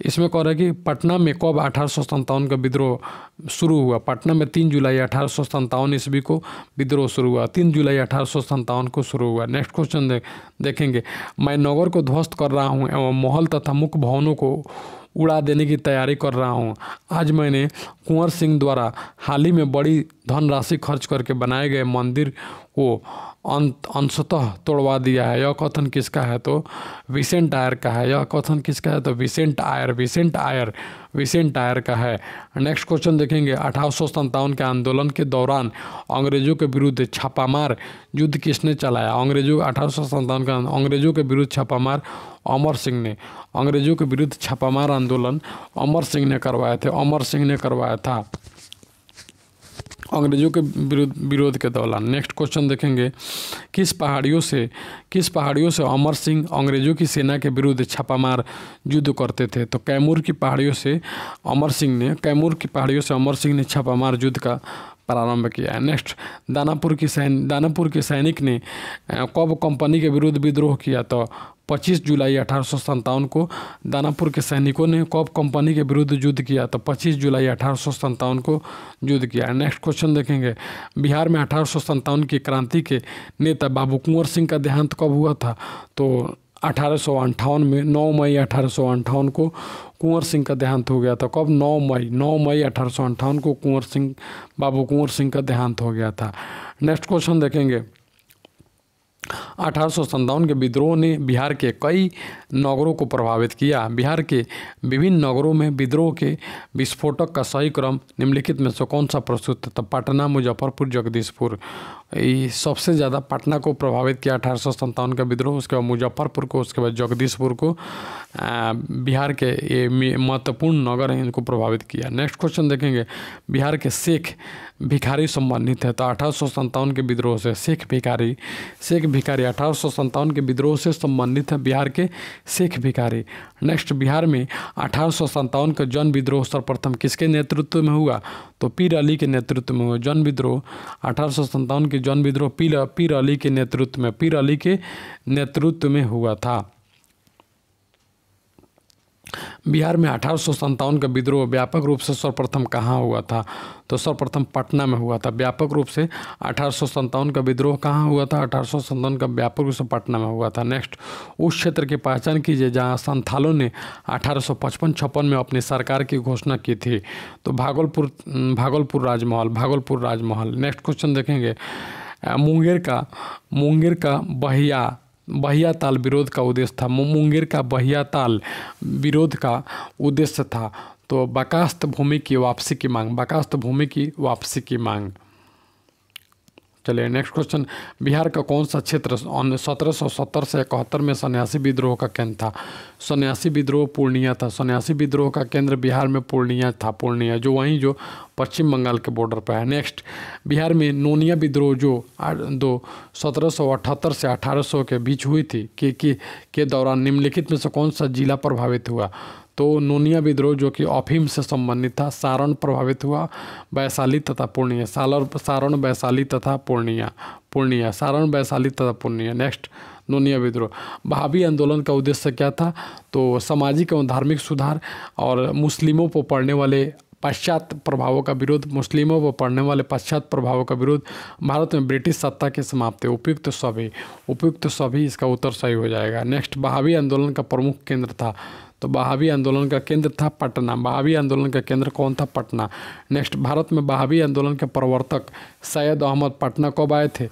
इसमें कह रहा है कि पटना में कब अठारह का विद्रोह शुरू हुआ पटना में तीन जुलाई अठारह सौ सत्तावन ईस्वी को विद्रोह शुरू हुआ तीन जुलाई अठारह सौ सत्तावन को शुरू हुआ नेक्स्ट क्वेश्चन दे, देखेंगे मैं नगर को ध्वस्त कर रहा हूँ एवं महल तथा मुख्य भवनों को उड़ा देने की तैयारी कर रहा हूँ आज मैंने कुंवर सिंह द्वारा हाल ही में बड़ी धनराशि खर्च करके बनाए गए मंदिर को अंशतः तोड़वा दिया है यह कथन किसका है तो विसेंट आयर का है यह कथन किसका है तो विसेंट आयर विसेंट आयर विसेंट आयर का है नेक्स्ट क्वेश्चन देखेंगे अठारह के आंदोलन के दौरान अंग्रेजों के विरुद्ध छापामार युद्ध किसने चलाया अंग्रेजों अठारह के अंग्रेजों के विरुद्ध छापामार अमर सिंह ने अंग्रेजों के विरुद्ध छापामार आंदोलन अमर सिंह ने करवाया थे अमर सिंह ने करवाया था अंग्रेजों के विरुद्ध विरोध के दौरान नेक्स्ट क्वेश्चन देखेंगे किस पहाड़ियों से किस पहाड़ियों से अमर सिंह अंग्रेजों की सेना के विरुद्ध छापामार युद्ध करते थे तो कैमूर की पहाड़ियों से अमर सिंह ने कैमूर की पहाड़ियों से अमर सिंह ने छापामार युद्ध का प्रारंभ किया है नेक्स्ट दानापुर की सैन दानापुर के सैनिक ने कब कंपनी के विरुद्ध विद्रोह किया तो 25 जुलाई अठारह को दानापुर के सैनिकों ने कब कंपनी के विरुद्ध युद्ध किया तो 25 जुलाई अठारह को युद्ध किया नेक्स्ट क्वेश्चन देखेंगे बिहार में अठारह की क्रांति के नेता बाबू कुंवर सिंह का देहांत कब हुआ था तो अठारह में नौ मई अठारह को कुंवर सिंह का देहांत हो गया था कब नौ मई नौ मई अठारह को कुंवर सिंह बाबू कुंवर सिंह का देहांत हो गया था नेक्स्ट क्वेश्चन देखेंगे अठारह के विद्रोह ने बिहार के कई नगरों को प्रभावित किया बिहार के विभिन्न नगरों में विद्रोह के विस्फोटक का सही क्रम निम्नलिखित में से कौन सा प्रस्तुत था पटना मुजफ्फरपुर जगदीशपुर सबसे ज़्यादा पटना को प्रभावित किया अठारह का विद्रोह उसके बाद मुजफ्फरपुर को उसके बाद जगदीशपुर को बिहार के ये महत्वपूर्ण नगर हैं इनको प्रभावित किया नेक्स्ट क्वेश्चन देखेंगे बिहार के सिख भिखारी संबंधित है तो अठारह के विद्रोह से सिख भिखारी सिख भिखारी अठारह के विद्रोह से संबंधित है बिहार के सिख भिखारी नेक्स्ट बिहार में अठारह का जन विद्रोह सर्वप्रथम किसके नेतृत्व में हुआ तो पीर अली के नेतृत्व में हुआ जन विद्रोह अठारह के जन विद्रोह पीर पीर अली के नेतृत्व में पीर अली के नेतृत्व में हुआ था बिहार में अठारह का विद्रोह व्यापक रूप से सर्वप्रथम कहाँ हुआ था तो सर्वप्रथम पटना में हुआ था व्यापक रूप से अठारह का विद्रोह कहाँ हुआ था अठारह का व्यापक रूप से पटना में हुआ था नेक्स्ट उस क्षेत्र की पहचान कीजिए जहाँ संथालों ने अठारह छप्पन में अपनी सरकार की घोषणा की थी तो भागलपुर भागलपुर राजमहल भागलपुर राजमहल नेक्स्ट क्वेश्चन देखेंगे मुंगेर का मुंगेर का बहिया बहिया ताल विरोध का उद्देश्य था मुंगेर का बहिया ताल विरोध का उद्देश्य था तो बकास्त भूमि की वापसी की मांग बकास्त भूमि की वापसी की मांग चलिए नेक्स्ट क्वेश्चन बिहार का कौन सा क्षेत्र सत्रह सौ सत्तर से इकहत्तर में सन्यासी विद्रोह का केंद्र था सन्यासी विद्रोह पूर्णिया था सन्यासी विद्रोह का केंद्र बिहार में पूर्णिया था पूर्णिया जो वहीं जो पश्चिम बंगाल के बॉर्डर पर है नेक्स्ट बिहार में नोनिया विद्रोह जो दो सत्रह सौ अठहत्तर से अठारह सौ के बीच हुई थी के, के, के दौरान निम्नलिखित में से कौन सा जिला प्रभावित हुआ तो नोनिया विद्रोह जो कि अफीम से संबंधित था सारण प्रभावित हुआ वैशाली तथा पूर्णिया सालर सारण वैशाली तथा पूर्णिया पूर्णिया सारण वैशाली तथा पूर्णिया नेक्स्ट नोनिया विद्रोह भावी आंदोलन का उद्देश्य क्या था तो सामाजिक एवं धार्मिक सुधार और मुस्लिमों पर पड़ने वाले पाश्चात्य प्रभावों का विरोध मुस्लिमों पर पड़ने वाले पश्चात प्रभावों का विरोध भारत में ब्रिटिश सत्ता के समाप्ति उपयुक्त सभी उपयुक्त सभी इसका उत्तर सही हो जाएगा नेक्स्ट बहावी आंदोलन का प्रमुख केंद्र था तो बहावी आंदोलन का केंद्र था पटना बहावी आंदोलन का केंद्र कौन था पटना नेक्स्ट भारत में बहावी आंदोलन के प्रवर्तक सैयद अहमद पटना कब आए थे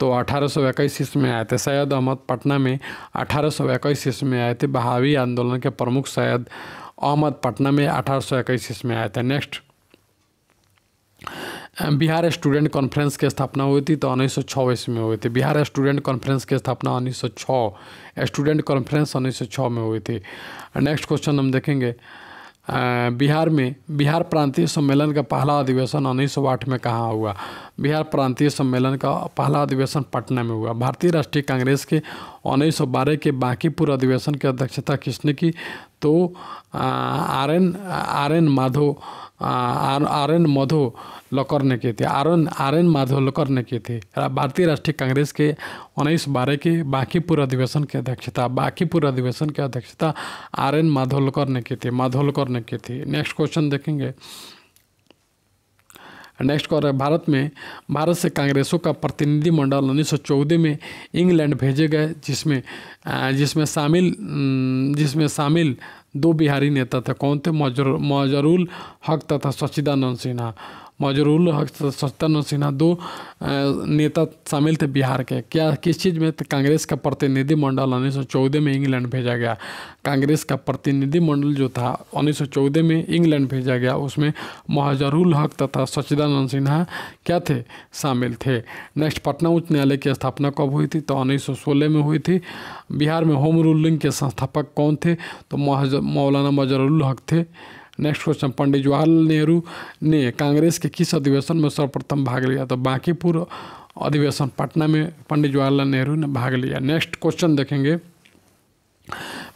तो अठारह सौ इक्कीस ईस्वी में आए थे सैयद अहमद पटना में अठारह सौ इक्कीस ईस्वी में आए थे बहावी आंदोलन के प्रमुख सैयद अहमद पटना में अठारह सौ इक्कीस ईस्वी में आए थे नेक्स्ट बिहार स्टूडेंट कॉन्फ्रेंस की स्थापना हुई थी तो उन्नीस सौ ईस्वी में हुई थी बिहार स्टूडेंट कॉन्फ्रेंस की स्थापना उन्नीस सौ स्टूडेंट कॉन्फ्रेंस उन्नीस सौ में हुई थी नेक्स्ट क्वेश्चन हम देखेंगे बिहार में बिहार प्रांतीय सम्मेलन का पहला अधिवेशन उन्नीस सौ आठ में कहाँ हुआ बिहार प्रांतीय सम्मेलन का पहला अधिवेशन पटना में हुआ भारतीय राष्ट्रीय कांग्रेस के उन्नीस के बाकी पूर्व अधिवेशन की अध्यक्षता किसने की तो R N R N Madho R N Madholkar ने किए थे R N R N Madholkar ने किए थे भारतीय राष्ट्रीय कांग्रेस के उन्नीस बारह के बांकीपुर अधिवेशन की अध्यक्षता बांकीपुर अधिवेशन की अध्यक्षता आर एन माधोलकर ने की थी माधोलकर ने की थी नेक्स्ट क्वेश्चन देखेंगे नेक्स्ट कॉल है भारत में भारत से कांग्रेसों का प्रतिनिधिमंडल उन्नीस में इंग्लैंड भेजे गए जिसमें जिसमें शामिल जिसमें शामिल दो बिहारी नेता थे कौन थे मजरूल हक तथा सचिदानंद सिन्हा मजरूल हक सत्तन सिन्हा दो नेता शामिल थे बिहार के क्या किस चीज़ में कांग्रेस का प्रतिनिधिमंडल उन्नीस में इंग्लैंड भेजा गया कांग्रेस का प्रतिनिधिमंडल जो था उन्नीस में इंग्लैंड भेजा गया उसमें महजरुल हक तथा सच्चिदानंद सिन्हा क्या थे शामिल थे नेक्स्ट पटना उच्च न्यायालय की स्थापना कब हुई थी तो उन्नीस में हुई थी बिहार में होम रूलिंग के संस्थापक कौन थे तो मौलाना मजरुल हक थे नेक्स्ट क्वेश्चन पंडित जवाहरलाल नेहरू ने कांग्रेस के किस अधिवेशन में सर्वप्रथम भाग लिया तो बांकीपुर अधिवेशन पटना में पंडित जवाहरलाल नेहरू ने भाग लिया नेक्स्ट क्वेश्चन देखेंगे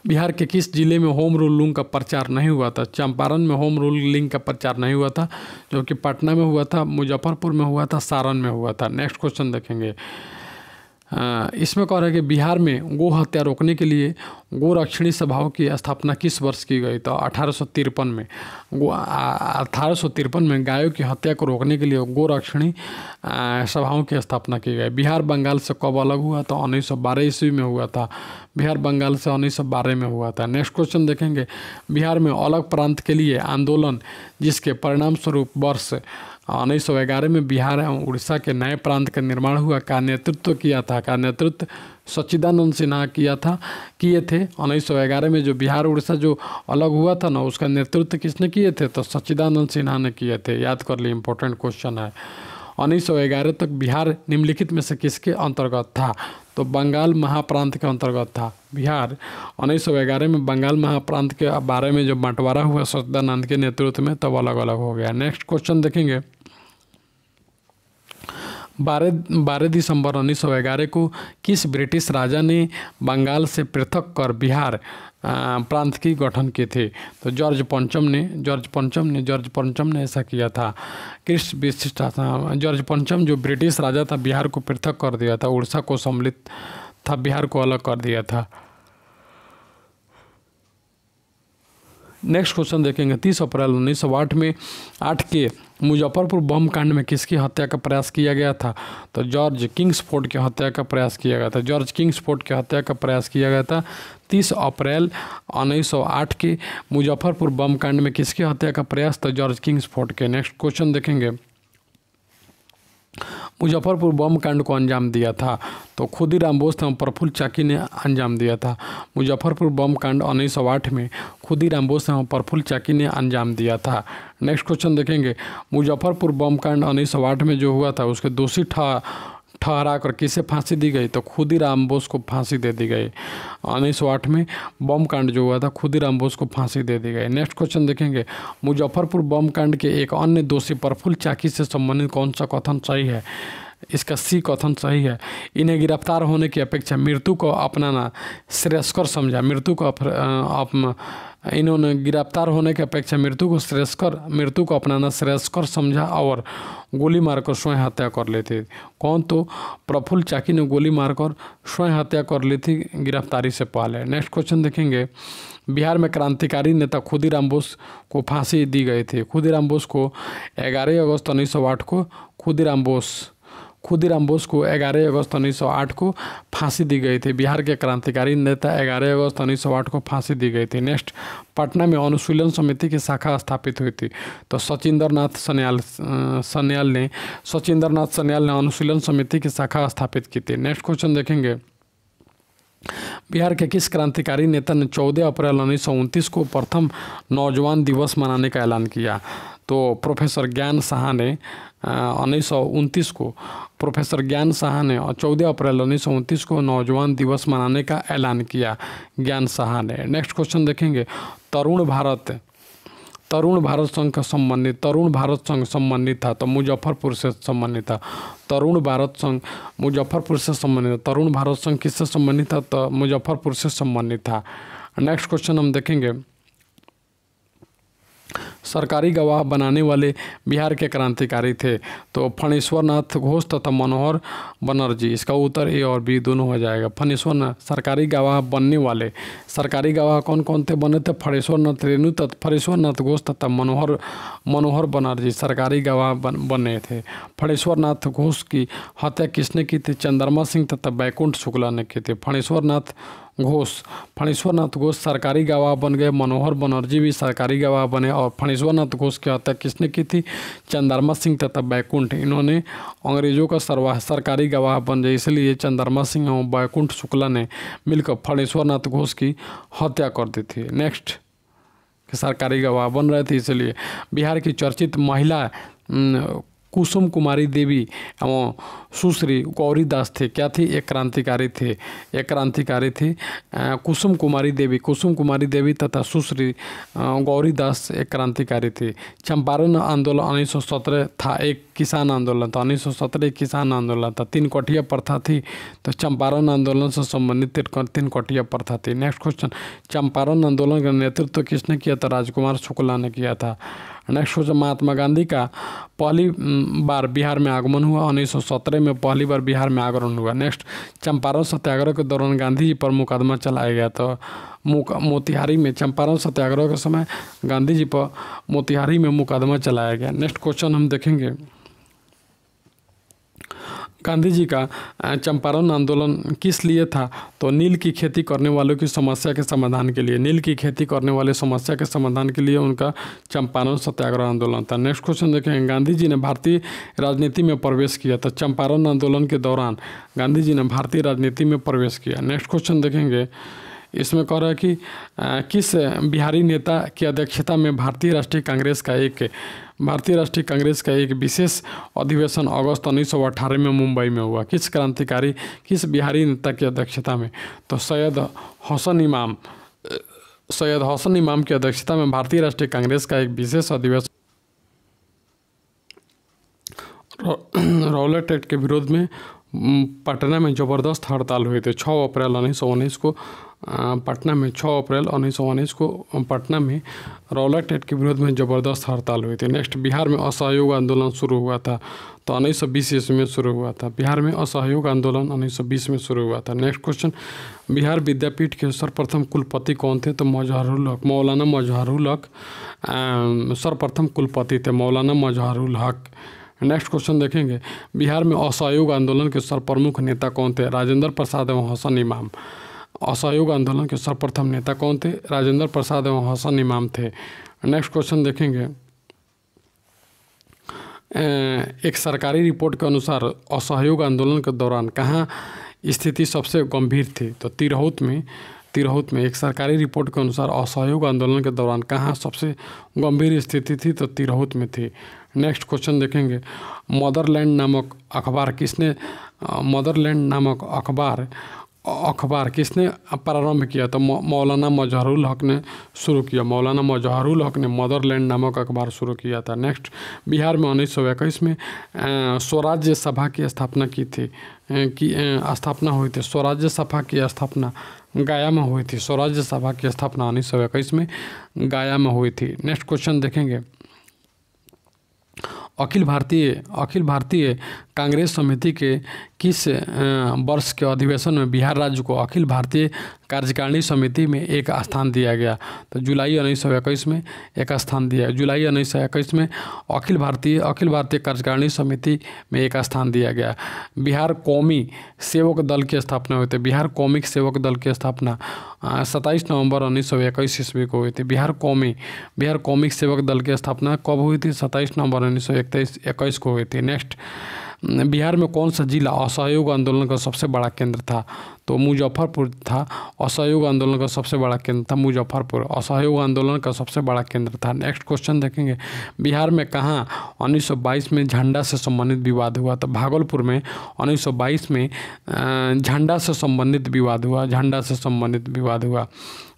बिहार के किस जिले में होम रूल लिंग का प्रचार नहीं हुआ था चंपारण में होम रूल लिंग का प्रचार नहीं हुआ था जबकि पटना में हुआ था मुजफ्फरपुर में हुआ था सारण में हुआ था नेक्स्ट क्वेश्चन देखेंगे हाँ, इसमें कह रहा है कि बिहार में गो हत्या रोकने के लिए रक्षिणी सभाओं की स्थापना किस वर्ष की गई तो अठारह में गो अठारह में गायों की हत्या को रोकने के लिए रक्षिणी सभाओं की स्थापना की गई बिहार बंगाल से कब अलग हुआ तो उन्नीस सौ बारह ईस्वी में हुआ था बिहार बंगाल से उन्नीस सौ बारह में हुआ था नेक्स्ट क्वेश्चन देखेंगे बिहार में अलग प्रांत के लिए आंदोलन जिसके परिणामस्वरूप वर्ष उन्नीस हाँ, सौ ग्यारह में बिहार एवं उड़ीसा के नए प्रांत का निर्माण हुआ का नेतृत्व किया था का नेतृत्व सच्चिदानंद सिन्हा किया था किए थे उन्नीस हाँ, सौ ग्यारह में जो बिहार उड़ीसा जो अलग हुआ था ना उसका नेतृत्व किसने किए थे तो सच्चिदानंद सिन्हा ने किए थे याद कर लिए इम्पोर्टेंट क्वेश्चन है उन्नीस सौ ग्यारह तक बिहार निम्नलिखित में से किसके अंतर्गत था तो बंगाल महाप्रांत के अंतर्गत था बिहार उन्नीस सौ ग्यारह में बंगाल महाप्रांत के बारे में जो बंटवारा हुआ सच्चिदानंद के नेतृत्व में तब तो अलग अलग हो गया नेक्स्ट क्वेश्चन देखेंगे बारह बारह दिसंबर उन्नीस सौ ग्यारह को किस ब्रिटिश राजा ने बंगाल से पृथक कर बिहार प्रांत की गठन किए थे तो जॉर्ज पंचम ने जॉर्ज पंचम ने जॉर्ज पंचम ने ऐसा किया था कृष्ण विशिष्ट जॉर्ज पंचम जो ब्रिटिश राजा था बिहार को पृथक कर दिया था उड़ीसा को सम्मिलित था बिहार को अलग कर दिया था नेक्स्ट क्वेश्चन देखेंगे तीस अप्रैल उन्नीस सौ आठ में आठ के मुजफ्फरपुर बम कांड में किसकी हत्या का प्रयास किया गया था तो जॉर्ज किंग्सफोर्ड की हत्या का प्रयास किया गया था जॉर्ज किंग्सफोर्ड की हत्या का प्रयास किया गया था तीस अप्रैल उन्नीस सौ आठ के मुजफ्फरपुर बम कांड में किसकी हत्या का प्रयास था जॉर्ज किंग्सफोर्ड के नेक्स्ट क्वेश्चन देखेंगे मुजफ्फरपुर बम कांड को अंजाम दिया था तो खुदीराम बोस एवं प्रफुल्ल चाकी ने अंजाम दिया था मुजफ्फरपुर बम कांड उन्नीस सौ आठ में खुदीराम बोस एवं प्रफुल्ल चाकी ने अंजाम दिया था नेक्स्ट क्वेश्चन देखेंगे मुजफ्फरपुर बम कांड उन्नीस सौ आठ में जो हुआ था उसके दोषी ठा ठहरा कर किसे फांसी दी गई तो खुदी राम बोस को फांसी दे दी गई उन्नीस सौ आठ में बम कांड जो हुआ था खुदी राम बोस को फांसी दे दी गई नेक्स्ट क्वेश्चन देखेंगे मुजफ्फरपुर बम कांड के एक अन्य दोषी प्रफुल्ल चाकी से संबंधित कौन सा कथन सही है इसका सी कथन सही है इन्हें गिरफ्तार होने की अपेक्षा मृत्यु को अपनाना श्रेयस्कर समझा मृत्यु को अप, अप, इन्होंने गिरफ्तार होने की अपेक्षा मृत्यु को श्रेयस्कर मृत्यु को अपनाना श्रेयस्कर समझा और गोली मारकर स्वयं हत्या कर लेते कौन तो प्रफुल्ल चाकी ने गोली मारकर स्वयं हत्या कर ली थी गिरफ्तारी से पहले नेक्स्ट क्वेश्चन देखेंगे बिहार में क्रांतिकारी नेता खुदीराम बोस को फांसी दी गई थी खुदीराम बोस को ग्यारह अगस्त उन्नीस को खुदीराम बोस खुदीराम बोस को ग्यारह अगस्त उन्नीस सौ आठ को फांसी दी गई थी बिहार के क्रांतिकारी नेता ग्यारह अगस्त उन्नीस सौ आठ को फांसी दी गई थी नेक्स्ट पटना में अनुशीलन समिति की शाखा स्थापित हुई थी तो सचिंदर नाथ सन्याल सन्याल ने सचिंदर नाथ सन्याल ने अनुशीलन समिति की शाखा स्थापित की थी नेक्स्ट क्वेश्चन देखेंगे बिहार के किस क्रांतिकारी नेता ने चौदह अप्रैल उन्नीस को प्रथम नौजवान दिवस मनाने का ऐलान किया तो प्रोफेसर ज्ञान शाह ने उन्नीस सौ उनतीस को प्रोफेसर ज्ञान शाह ने चौदह अप्रैल उन्नीस सौ उनतीस को नौजवान दिवस मनाने का ऐलान किया ज्ञान शाह ने नेक्स्ट क्वेश्चन देखेंगे तरुण भारत तरुण भारत संघ का संबंधित तरुण भारत संघ संबंधित था तो मुजफ्फरपुर से संबंधित था तरुण भारत संघ मुजफ्फरपुर से संबंधित था तरुण भारत संघ किससे संबंधित था तो मुजफ्फरपुर से संबंधित था नेक्स्ट क्वेश्चन हम देखेंगे सरकारी गवाह बनाने वाले बिहार के क्रांतिकारी थे तो फणेश्वर नाथ घोष तथा मनोहर बनर्जी इसका उत्तर ए और बी दोनों हो जाएगा फणेश्वर नाथ सरकारी गवाह बनने वाले सरकारी गवाह कौन कौन थे बने थे फणेश्वर नाथ रेणु तथा फणेश्वर नाथ घोष तथा मनोहर मनोहर बनर्जी सरकारी गवाह बन, बने थे फणेश्वर नाथ घोष की हत्या किसने की थी चंद्रमा सिंह तथा बैकुंठ शुक्ला ने की थी फणेश्वर नाथ घोष फणीश्वरनाथ घोष सरकारी गवाह बन गए मनोहर बनर्जी भी सरकारी गवाह बने और फणीश्वरनाथ घोष की हत्या किसने की थी चंद्रमा सिंह तथा बैकुंठ इन्होंने अंग्रेजों का सर्वा सरकारी गवाह बन गए इसलिए चंद्रमा सिंह और बैकुंठ शुक्ला ने मिलकर फणीश्वरनाथ घोष की हत्या कर दी थी नेक्स्ट सरकारी गवाह बन रहे थे इसलिए बिहार की चर्चित महिला कुसुम कुमारी देवी एवं सुश्री गौरी दास थे क्या थी एक क्रांतिकारी थे एक क्रांतिकारी थी कुसुम कुमारी देवी कुसुम कुमारी देवी तथा सुश्री गौरी दास एक क्रांतिकारी थी चंपारण आंदोलन उन्नीस सौ सत्रह था एक किसान आंदोलन था उन्नीस सौ सत्रह एक किसान आंदोलन था तीन कोठिया प्रथा थी तो चंपारण आंदोलन से संबंधित तीन कोठिया प्रथा थी नेक्स्ट क्वेश्चन चंपारण आंदोलन का नेतृत्व किसने किया था राजकुमार शुक्ला ने किया था नेक्स्ट क्वेश्चन महात्मा गांधी का पहली बार बिहार में आगमन हुआ उन्नीस में पहली बार बिहार में आगमन हुआ नेक्स्ट चंपारण सत्याग्रह के दौरान गांधी जी पर मुकदमा चलाया गया तो मोतिहारी में चंपारण सत्याग्रह के समय गांधी जी पर मोतिहारी में मुकदमा चलाया गया नेक्स्ट क्वेश्चन हम देखेंगे गांधी जी का चंपारण आंदोलन किस लिए था तो नील की खेती करने वालों की समस्या के समाधान के लिए नील की खेती करने वाले समस्या के समाधान के लिए उनका चंपारण सत्याग्रह आंदोलन था नेक्स्ट क्वेश्चन देखेंगे गांधी जी ने भारतीय राजनीति में प्रवेश किया था चंपारण आंदोलन के दौरान गांधी जी ने भारतीय राजनीति में प्रवेश किया नेक्स्ट क्वेश्चन देखेंगे इसमें कह रहा है कि किस बिहारी नेता की अध्यक्षता में भारतीय राष्ट्रीय कांग्रेस का एक भारतीय राष्ट्रीय कांग्रेस का एक विशेष अधिवेशन अगस्त उन्नीस में मुंबई में हुआ किस क्रांतिकारी किस बिहारी नेता की अध्यक्षता में तो सैयद हसन इमाम सैयद हसन इमाम की अध्यक्षता में भारतीय राष्ट्रीय कांग्रेस का एक विशेष अधिवेशन रॉलेट एक्ट के विरोध में पटना में जबरदस्त हड़ताल हुई थी छः अप्रैल उन्नीस को पटना में 6 अप्रैल उन्नीस को पटना में रौलट एक्ट के विरोध में ज़बरदस्त हड़ताल हुई थी नेक्स्ट बिहार में असहयोग आंदोलन शुरू हुआ था तो उन्नीस सौ बीस ईस्वी में शुरू हुआ था बिहार में असहयोग आंदोलन बीस में शुरू हुआ था नेक्स्ट क्वेश्चन बिहार विद्यापीठ के सर्वप्रथम कुलपति कौन थे तो मजहरुल हक मौलाना मजहरुल हक सर्वप्रथम कुलपति थे मौलाना मजहरुल हक नेक्स्ट क्वेश्चन देखेंगे बिहार में असहयोग आंदोलन के सर्वप्रमुख नेता कौन थे राजेंद्र प्रसाद एवं हसन इमाम असहयोग आंदोलन के सर्वप्रथम नेता कौन थे राजेंद्र प्रसाद एवं हसन इमाम थे नेक्स्ट क्वेश्चन देखेंगे एक सरकारी रिपोर्ट के अनुसार असहयोग आंदोलन के दौरान कहाँ स्थिति सबसे गंभीर थी तो तिरहुत में तिरहुत में एक सरकारी रिपोर्ट के अनुसार असहयोग आंदोलन के दौरान कहाँ सबसे गंभीर स्थिति थी तो तिरहुत में थी नेक्स्ट क्वेश्चन देखेंगे मदरलैंड नामक अखबार किसने मदरलैंड नामक अखबार अखबार किसने प्रारंभ किया तो मौलाना मजहरुल हक ने शुरू किया मौलाना मजहरुल हक ने मदरलैंड नामक अखबार शुरू किया था नेक्स्ट बिहार में उन्नीस सौ इक्कीस में स्वराज्य सभा की स्थापना की थी की स्थापना हुई थी स्वराज्य सभा की स्थापना गया में हुई थी स्वराज्य सभा की स्थापना उन्नीस सौ इक्कीस में गया में हुई थी नेक्स्ट क्वेश्चन देखेंगे अखिल भारतीय अखिल भारतीय कांग्रेस समिति के किस वर्ष के अधिवेशन में बिहार राज्य को अखिल भारतीय कार्यकारिणी समिति में एक स्थान दिया गया तो जुलाई उन्नीस सौ इक्कीस में एक स्थान दिया गया जुलाई उन्नीस सौ इक्कीस में अखिल भारतीय अखिल भारतीय कार्यकारिणी समिति में एक स्थान दिया गया बिहार कौमी सेवक दल की स्थापना हुई थी बिहार कौमिक सेवक दल की स्थापना सत्ताईस नवंबर उन्नीस सौ इक्कीस ईस्वी को हुई थी बिहार कौमी बिहार कौमिक सेवक दल की स्थापना कब हुई थी सत्ताईस नवंबर उन्नीस सौ इक्कीस को हुई थी नेक्स्ट बिहार में कौन सा जिला असहयोग आंदोलन का सबसे बड़ा केंद्र था तो मुजफ्फरपुर था असहयोग आंदोलन का सबसे बड़ा केंद्र था मुजफ्फरपुर असहयोग आंदोलन का सबसे बड़ा केंद्र था नेक्स्ट क्वेश्चन देखेंगे बिहार में कहाँ 1922 में झंडा से संबंधित विवाद हुआ तो भागलपुर में 1922 में झंडा से संबंधित विवाद हुआ झंडा से संबंधित विवाद हुआ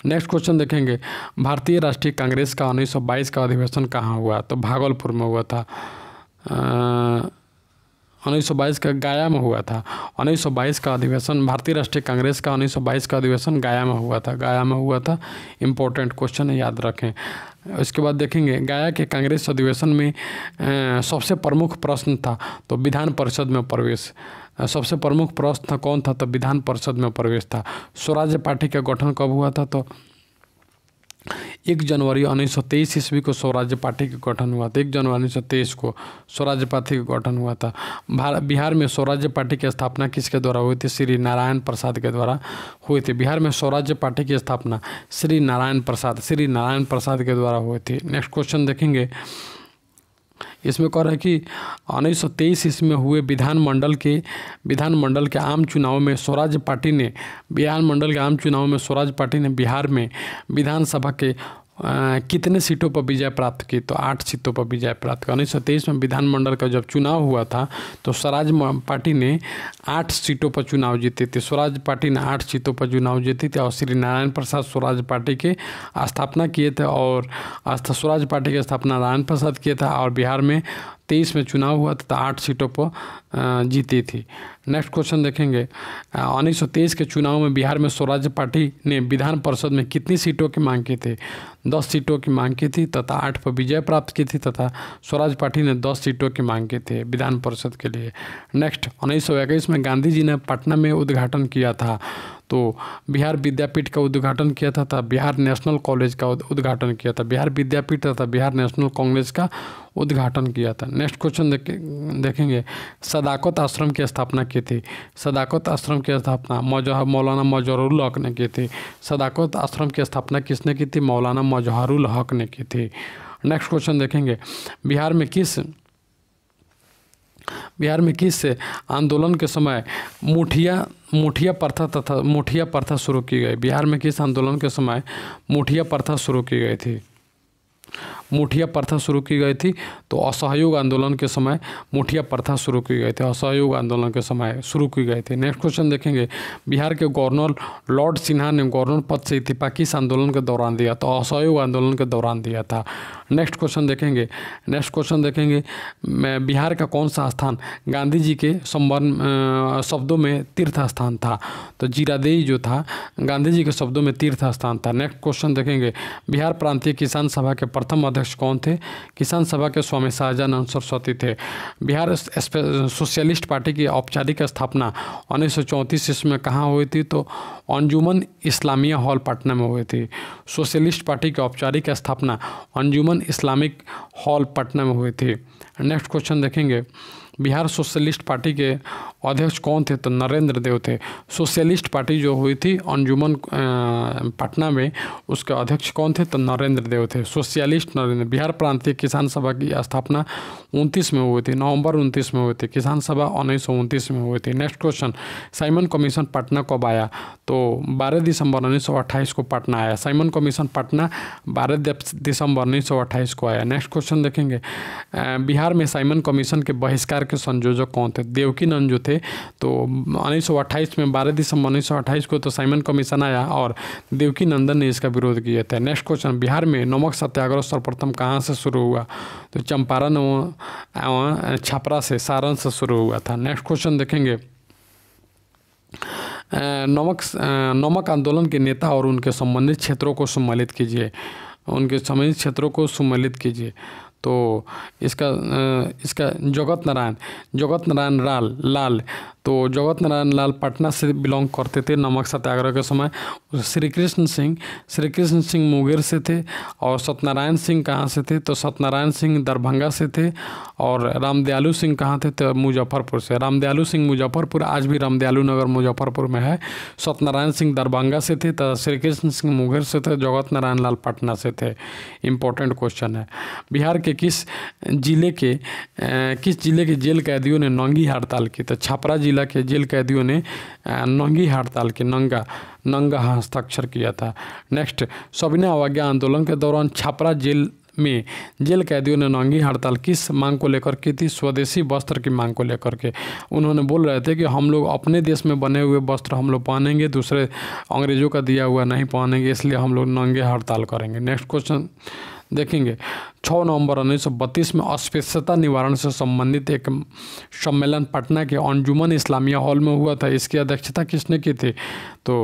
नेक्स्ट क्वेश्चन देखेंगे भारतीय राष्ट्रीय कांग्रेस का उन्नीस का अधिवेशन कहाँ हुआ तो भागलपुर में हुआ था आ... उन्नीस का गया में हुआ था उन्नीस का अधिवेशन भारतीय राष्ट्रीय कांग्रेस का उन्नीस का अधिवेशन गया में हुआ था गया में हुआ था इम्पोर्टेंट क्वेश्चन याद रखें उसके बाद देखेंगे गया के कांग्रेस अधिवेशन में सबसे प्रमुख प्रश्न था तो विधान परिषद में प्रवेश सबसे प्रमुख प्रश्न कौन था तो विधान परिषद में प्रवेश था स्वराज्य पार्टी का गठन कब हुआ था तो एक जनवरी उन्नीस सौ तेईस ईस्वी को स्वराज्य पार्टी का गठन हुआ था एक जनवरी उन्नीस सौ तेईस को स्वराज्य पार्टी का गठन हुआ था भारत बिहार में स्वराज्य पार्टी की स्थापना किसके द्वारा हुई थी श्री नारायण प्रसाद के द्वारा हुई थी बिहार में स्वराज्य पार्टी की स्थापना श्री नारायण प्रसाद श्री नारायण प्रसाद के द्वारा हुई थी नेक्स्ट क्वेश्चन देखेंगे इसमें कह रहा है कि उन्नीस सौ तेईस इसमें हुए विधानमंडल के विधानमंडल के आम चुनाव में स्वराज पार्टी ने विधानमंडल के आम चुनाव में स्वराज पार्टी ने बिहार में विधानसभा के आ, कितने सीटों पर विजय प्राप्त की तो आठ सीटों पर विजय प्राप्त की उन्नीस में विधानमंडल का जब चुनाव हुआ था तो स्वराज पार्टी ने आठ सीटों पर चुनाव जीते थे स्वराज पार्टी ने आठ सीटों पर चुनाव जीती थी और श्री नारायण प्रसाद स्वराज पार्टी के स्थापना किए थे और स्वराज पार्टी की स्थापना नारायण प्रसाद किए थे और बिहार में तेईस में चुनाव हुआ तथा आठ सीटों पर जीती थी नेक्स्ट क्वेश्चन देखेंगे उन्नीस के चुनाव में बिहार में स्वराज्य पार्टी ने विधान परिषद में कितनी सीटों की मांग की थी दस सीटों की मांग की थी तथा आठ पर विजय प्राप्त की थी तथा स्वराज पार्टी ने दस सीटों की मांग की थी विधान परिषद के लिए नेक्स्ट उन्नीस में गांधी जी ने पटना में उद्घाटन किया था तो बिहार विद्यापीठ का उद्घाटन किया था, तथा बिहार नेशनल कॉलेज का उद्घाटन किया था बिहार विद्यापीठ तथा बिहार नेशनल कांग्रेस का उद्घाटन किया था नेक्स्ट क्वेश्चन देखे, देखेंगे सदाकत आश्रम की स्थापना की थी सदाकत आश्रम की स्थापना मजह मौलाना मजहरुल हक ने की थी सदाकत आश्रम की स्थापना किसने की थी मौलाना मजहरुल हक ने की थी नेक्स्ट क्वेश्चन देखेंगे बिहार में किस बिहार में किस आंदोलन के समय मुठिया मुठिया प्रथा तथा मुठिया प्रथा शुरू की गई बिहार में किस आंदोलन के समय मुठिया प्रथा शुरू की गई थी मुठिया प्रथा शुरू की गई थी तो असहयोग आंदोलन के समय मुठिया प्रथा शुरू की गई थी असहयोग आंदोलन के समय शुरू की गई थी नेक्स्ट क्वेश्चन देखेंगे बिहार के गवर्नर लॉर्ड सिन्हा ने गवर्नर पद से इस्तीफा किस आंदोलन के दौरान दिया था असहयोग आंदोलन के दौरान दिया था नेक्स्ट क्वेश्चन देखेंगे नेक्स्ट क्वेश्चन देखेंगे बिहार का कौन सा स्थान गांधी जी के संबंध शब्दों में तीर्थ स्थान था तो जीरादेई जो था गांधी जी के शब्दों में तीर्थ स्थान था नेक्स्ट क्वेश्चन देखेंगे बिहार प्रांतीय किसान सभा के प्रथम अध्यक्ष अध्यक्ष कौन थे किसान सभा के स्वामी शाहजहान सरस्वती थे बिहार सोशलिस्ट पार्टी की औपचारिक स्थापना उन्नीस सौ ईस्वी में कहाँ हुई थी तो अंजुमन इस्लामिया हॉल पटना में हुई थी सोशलिस्ट पार्टी की औपचारिक स्थापना अंजुमन इस्लामिक हॉल पटना में हुई थी नेक्स्ट क्वेश्चन देखेंगे बिहार सोशलिस्ट पार्टी के अध्यक्ष कौन थे तो नरेंद्र देव थे सोशलिस्ट पार्टी जो हुई थी अंजुमन पटना में उसके अध्यक्ष कौन थे तो नरेंद्र देव थे सोशलिस्ट नरेंद्र बिहार प्रांतीय किसान सभा की स्थापना उनतीस में हुई थी नवंबर उनतीस में हुई थी किसान सभा उन्नीस में हुई थी next question Simon commission Patna कब आया तो बारह दिसंबर उन्नीस को पटना आया साइमन कमीशन पटना बारह दिसंबर उन्नीस को आया नेक्स्ट क्वेश्चन देखेंगे बिहार में साइमन कमीशन के बहिष्कार के संयोजक कौन थे देवकीनंद जो थे तो उन्नीस में बारह दिसंबर उन्नीस को तो साइमन कमीशन आया और देवकीनंदन ने इसका विरोध किया था नेक्स्ट क्वेश्चन बिहार में नमक सत्याग्रह सर्वप्रथम कहाँ से शुरू हुआ तो चंपारण एवं छपरा से सारण से शुरू हुआ था नेक्स्ट क्वेश्चन देखेंगे नमक नमक आंदोलन के नेता और उनके संबंधित क्षेत्रों को सम्मिलित कीजिए उनके संबंधित क्षेत्रों को सम्मिलित कीजिए तो इसका इसका जगत नारायण जगत नारायण लाल लाल तो जगत नारायण लाल पटना से बिलोंग करते थे नमक सत्याग्रह के समय श्री कृष्ण सिंह श्री कृष्ण सिंह मुंगेर से थे और सत्यनारायण सिंह कहाँ से थे तो सत्यनारायण सिंह दरभंगा से थे और रामदयालु सिंह कहाँ थे तो मुजफ्फरपुर से रामदयालु सिंह मुजफ्फरपुर आज भी रामदयालु नगर मुजफ्फरपुर में है सत्यनारायण सिंह दरभंगा से थे तो श्री कृष्ण सिंह मुंगेर से थे जगत नारायण लाल पटना से थे इम्पोर्टेंट क्वेश्चन है बिहार के के किस जिले के किस जिले के जेल कैदियों ने नंगी हड़ताल की तो छपरा जिला के जेल कैदियों ने नंगी हड़ताल की नंगा नंगा हस्ताक्षर किया था नेक्स्ट सबिना अवज्ञा आंदोलन के दौरान छपरा जेल में जेल कैदियों ने नंगी हड़ताल किस मांग को लेकर की थी स्वदेशी वस्त्र की मांग को लेकर के उन्होंने बोल रहे थे कि हम लोग अपने देश में बने हुए वस्त्र हम लोग पहनेंगे दूसरे अंग्रेजों का दिया हुआ नहीं पहनेंगे इसलिए हम लोग नंगे हड़ताल करेंगे नेक्स्ट क्वेश्चन देखेंगे छः नवंबर उन्नीस में अस्पृश्यता निवारण से संबंधित एक सम्मेलन पटना के अंजुमन इस्लामिया हॉल में हुआ था इसकी अध्यक्षता किसने की थी तो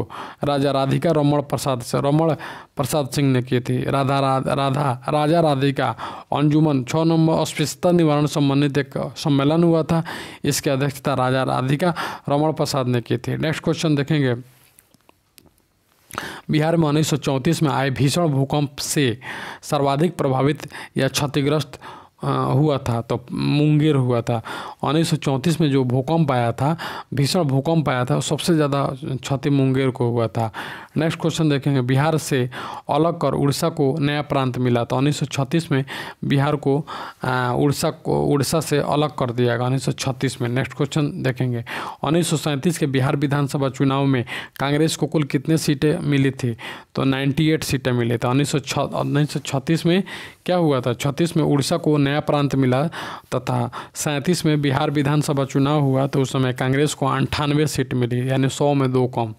राजा राधिका रमण प्रसाद से रमण प्रसाद सिंह ने की थी राधा राधा राजा राधिका अंजुमन छः नवंबर अस्पृश्यता निवारण संबंधित एक सम्मेलन हुआ था इसकी अध्यक्षता राजा राधिका रमण प्रसाद ने की थी नेक्स्ट क्वेश्चन देखेंगे बिहार में उन्नीस में आए भीषण भूकंप से सर्वाधिक प्रभावित या क्षतिग्रस्त हुआ था तो मुंगेर हुआ था उन्नीस में जो भूकंप आया था भीषण भूकंप आया था सबसे ज़्यादा क्षति मुंगेर को हुआ था नेक्स्ट क्वेश्चन देखेंगे बिहार से अलग कर उड़ीसा को नया प्रांत मिला तो उन्नीस में बिहार को उड़ीसा को उड़ीसा से अलग कर दिया गया उन्नीस में नेक्स्ट क्वेश्चन देखेंगे उन्नीस के बिहार विधानसभा चुनाव में कांग्रेस को कुल कितने सीटें मिली थी तो एट सीटें मिली थी उन्नीस में क्या हुआ था छत्तीस में उड़ीसा को नया प्रांत मिला तथा सैंतीस में बिहार विधानसभा चुनाव हुआ तो उस समय कांग्रेस को अंठानवे सीट मिली यानी सौ में दो कम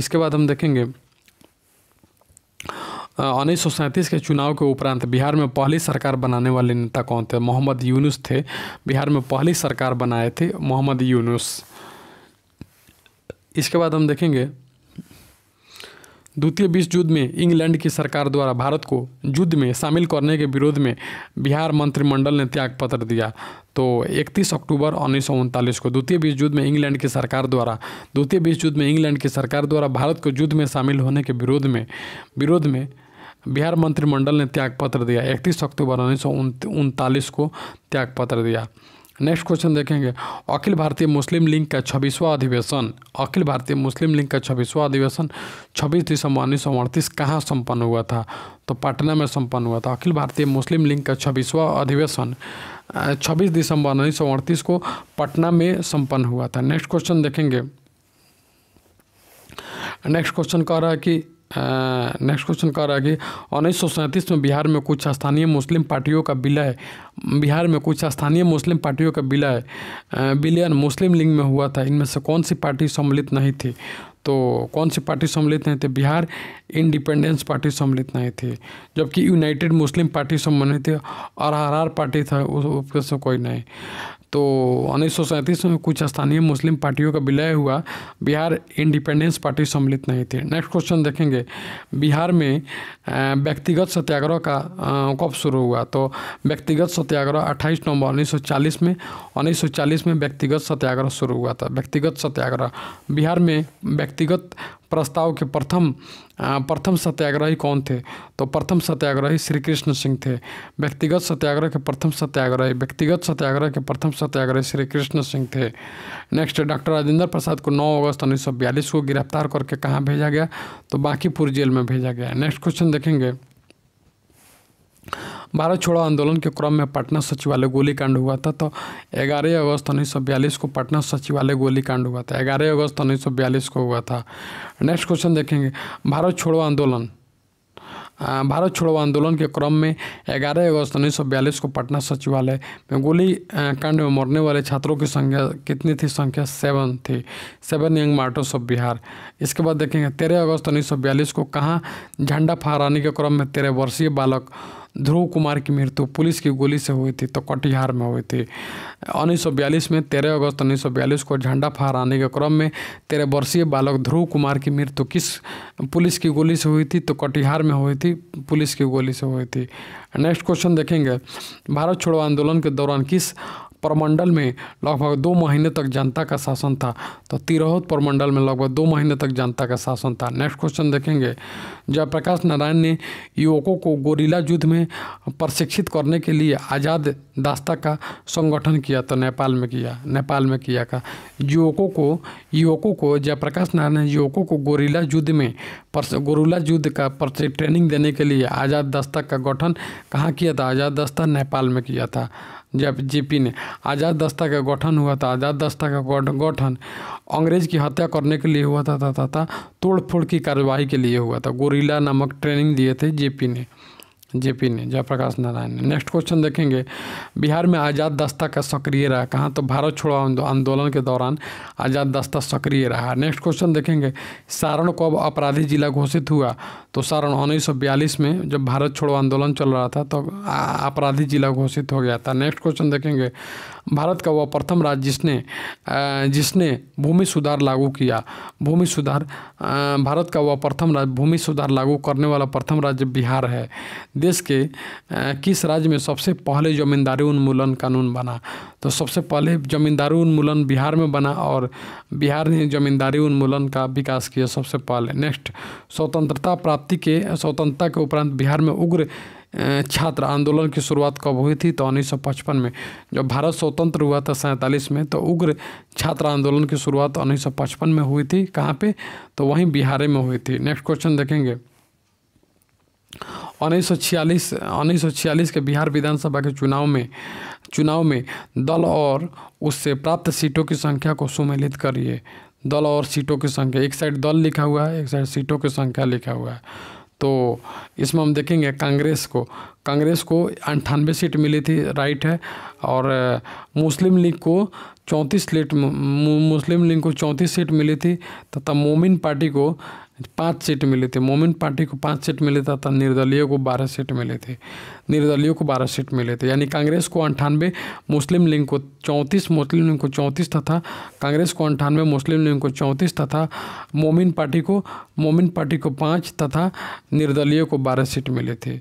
इसके बाद हम देखेंगे उन्नीस सौ सैंतीस के चुनाव के उपरांत बिहार में पहली सरकार बनाने वाले नेता कौन थे मोहम्मद यूनुस थे बिहार में पहली सरकार बनाए थे मोहम्मद यूनुस इसके बाद हम देखेंगे द्वितीय विश्व युद्ध में इंग्लैंड की सरकार द्वारा भारत को युद्ध में शामिल करने के विरोध में बिहार मंत्रिमंडल ने त्यागपत्र दिया तो 31 अक्टूबर उन्नीस को द्वितीय विश्व युद्ध में इंग्लैंड की सरकार द्वारा द्वितीय विश्व युद्ध में इंग्लैंड की सरकार द्वारा भारत को युद्ध में शामिल होने के विरोध में विरोध में बिहार मंत्रिमंडल ने त्यागपत्र दिया इकतीस अक्टूबर उन्नीस को त्यागपत्र दिया नेक्स्ट क्वेश्चन देखेंगे अखिल भारतीय मुस्लिम लीग का छब्बीसवां अधिवेशन अखिल भारतीय मुस्लिम लीग का छब्बीसवां अधिवेशन 26 दिसंबर उन्नीस सौ अड़तीस कहाँ संपन्न हुआ था तो पटना में सम्पन्न हुआ था अखिल भारतीय मुस्लिम लीग का छब्बीसवां अधिवेशन 26 दिसंबर उन्नीस सौ अड़तीस को पटना में सम्पन्न हुआ था नेक्स्ट क्वेश्चन देखेंगे नेक्स्ट क्वेश्चन कह रहा है कि नेक्स्ट क्वेश्चन कह रहा है कि उन्नीस में बिहार में कुछ स्थानीय मुस्लिम पार्टियों का विलय बिहार में कुछ स्थानीय मुस्लिम पार्टियों का विलय विलयन मुस्लिम लीग में हुआ था इनमें से कौन सी पार्टी सम्मिलित नहीं थी तो कौन सी पार्टी सम्मिलित नहीं थे बिहार इंडिपेंडेंस पार्टी सम्मिलित नहीं थी जबकि यूनाइटेड मुस्लिम पार्टी सम्मिलित थी और आर आर पार्टी था उसके से कोई नहीं तो उन्नीस सौ सैंतीस में कुछ स्थानीय मुस्लिम पार्टियों का विलय हुआ बिहार इंडिपेंडेंस पार्टी सम्मिलित नहीं थी नेक्स्ट क्वेश्चन देखेंगे बिहार में व्यक्तिगत सत्याग्रह का कब शुरू हुआ तो व्यक्तिगत सत्याग्रह 28 नवंबर 1940 में 1940 में व्यक्तिगत सत्याग्रह शुरू हुआ था व्यक्तिगत सत्याग्रह बिहार में व्यक्ति व्यक्तिगत प्रस्ताव के प्रथम प्रथम सत्याग्रही कौन थे तो प्रथम सत्याग्रही श्री कृष्ण सिंह थे व्यक्तिगत सत्याग्रह के प्रथम सत्याग्रही व्यक्तिगत सत्याग्रह के प्रथम सत्याग्रही श्री कृष्ण सिंह थे नेक्स्ट डॉक्टर राजेंद्र प्रसाद को 9 अगस्त उन्नीस को गिरफ्तार करके कहाँ भेजा गया तो बांकीपुर जेल में भेजा गया नेक्स्ट क्वेश्चन देखेंगे भारत छोड़ो आंदोलन के क्रम में पटना सचिवालय गोलीकांड हुआ था तो 11 अगस्त उन्नीस को पटना सचिवालय गोलीकांड हुआ था 11 अगस्त उन्नीस को हुआ था नेक्स्ट क्वेश्चन देखेंगे भारत छोड़ो आंदोलन भारत छोड़ो आंदोलन के क्रम में 11 अगस्त उन्नीस को पटना सचिवालय में गोली कांड में मरने वाले छात्रों की संख्या कितनी थी संख्या सेवन थी seven young martyrs of Bihar इसके बाद देखेंगे तेरह अगस्त उन्नीस को कहाँ झंडा फहराने के क्रम में तेरह वर्षीय बालक ध्रुव कुमार की मृत्यु पुलिस की गोली से हुई थी तो कटिहार में हुई थी 1942 में 13 अगस्त 1942 को झंडा फहराने के क्रम में तेरह वर्षीय बालक ध्रुव कुमार की मृत्यु किस पुलिस की गोली से हुई थी तो कटिहार में हुई थी पुलिस की गोली से हुई थी नेक्स्ट क्वेश्चन देखेंगे भारत छोड़ो आंदोलन के दौरान किस प्रमंडल में लगभग दो महीने तक जनता का शासन था तो तिरहुत प्रमंडल में लगभग दो महीने तक जनता का शासन था नेक्स्ट क्वेश्चन देखेंगे जयप्रकाश नारायण ने युवकों को गोरीला युद्ध में प्रशिक्षित करने के लिए आज़ाद दास्ता का संगठन किया तो नेपाल में किया नेपाल में किया का युवकों को युवकों को जयप्रकाश नारायण ने युवकों को गोरीला युद्ध में गोरीला युद्ध का ट्रेनिंग देने के लिए आज़ाद दस्ता का गठन कहाँ किया था आज़ाद दस्ता नेपाल में किया था जब जेपी ने आज़ाद दस्ता का गठन हुआ था आज़ाद दस्ता का गठन अंग्रेज की हत्या करने के लिए हुआ था तथा तोड़फोड़ की कार्रवाई के लिए हुआ था गोरीला नामक ट्रेनिंग दिए थे जेपी ने जेपी ने जयप्रकाश नारायण ने नेक्स्ट क्वेश्चन देखेंगे बिहार में आज़ाद दस्ता का सक्रिय रहा कहाँ तो भारत छोड़ो आंदोलन के दौरान आज़ाद दस्ता सक्रिय रहा नेक्स्ट क्वेश्चन देखेंगे सारण को अब अपराधी जिला घोषित हुआ तो सारण उन्नीस में जब भारत छोड़ो आंदोलन चल रहा था तो अपराधी जिला घोषित हो गया था नेक्स्ट क्वेश्चन देखेंगे भारत का वह प्रथम राज्य जिसने जिसने भूमि सुधार लागू किया भूमि सुधार भारत का वह प्रथम राज्य भूमि सुधार लागू करने वाला प्रथम राज्य बिहार है देश के किस राज्य में सबसे पहले जमींदारी उन्मूलन कानून बना तो सबसे पहले जमींदारी उन्मूलन बिहार में बना और बिहार ने जमींदारी उन्मूलन का विकास किया सबसे पहले नेक्स्ट स्वतंत्रता प्राप्ति के स्वतंत्रता के उपरांत बिहार में उग्र छात्र आंदोलन की शुरुआत कब हुई थी तो 1955 में जब भारत स्वतंत्र हुआ था सैंतालीस में तो उग्र छात्र आंदोलन की शुरुआत 1955 में हुई थी कहाँ पे तो वहीं बिहार में हुई थी नेक्स्ट क्वेश्चन देखेंगे उन्नीस सौ के बिहार विधानसभा के चुनाव में चुनाव में दल और उससे प्राप्त सीटों की संख्या को सुमेलित करिए दल और सीटों की संख्या एक साइड दल लिखा हुआ है एक साइड सीटों की संख्या लिखा हुआ है तो इसमें हम देखेंगे कांग्रेस को कांग्रेस को अंठानवे सीट मिली थी राइट है और मुस्लिम लीग को चौंतीस सीट मुस्लिम लीग को चौंतीस सीट मिली थी तथा मोमिन पार्टी को पाँच सीट मिले थे मोमिन पार्टी को पाँच सीट मिले था तथा निर्दलीय को बारह सीट मिले थे निर्दलीय को बारह सीट मिले थे यानी कांग्रेस को अंठानवे मुस्लिम लीग को चौंतीस मुस्लिम लीग को चौंतीस तथा कांग्रेस को अंठानवे मुस्लिम लीग को चौंतीस तथा मोमिन पार्टी को मोमिन पार्टी को पाँच तथा निर्दलीय को बारह सीट मिले थे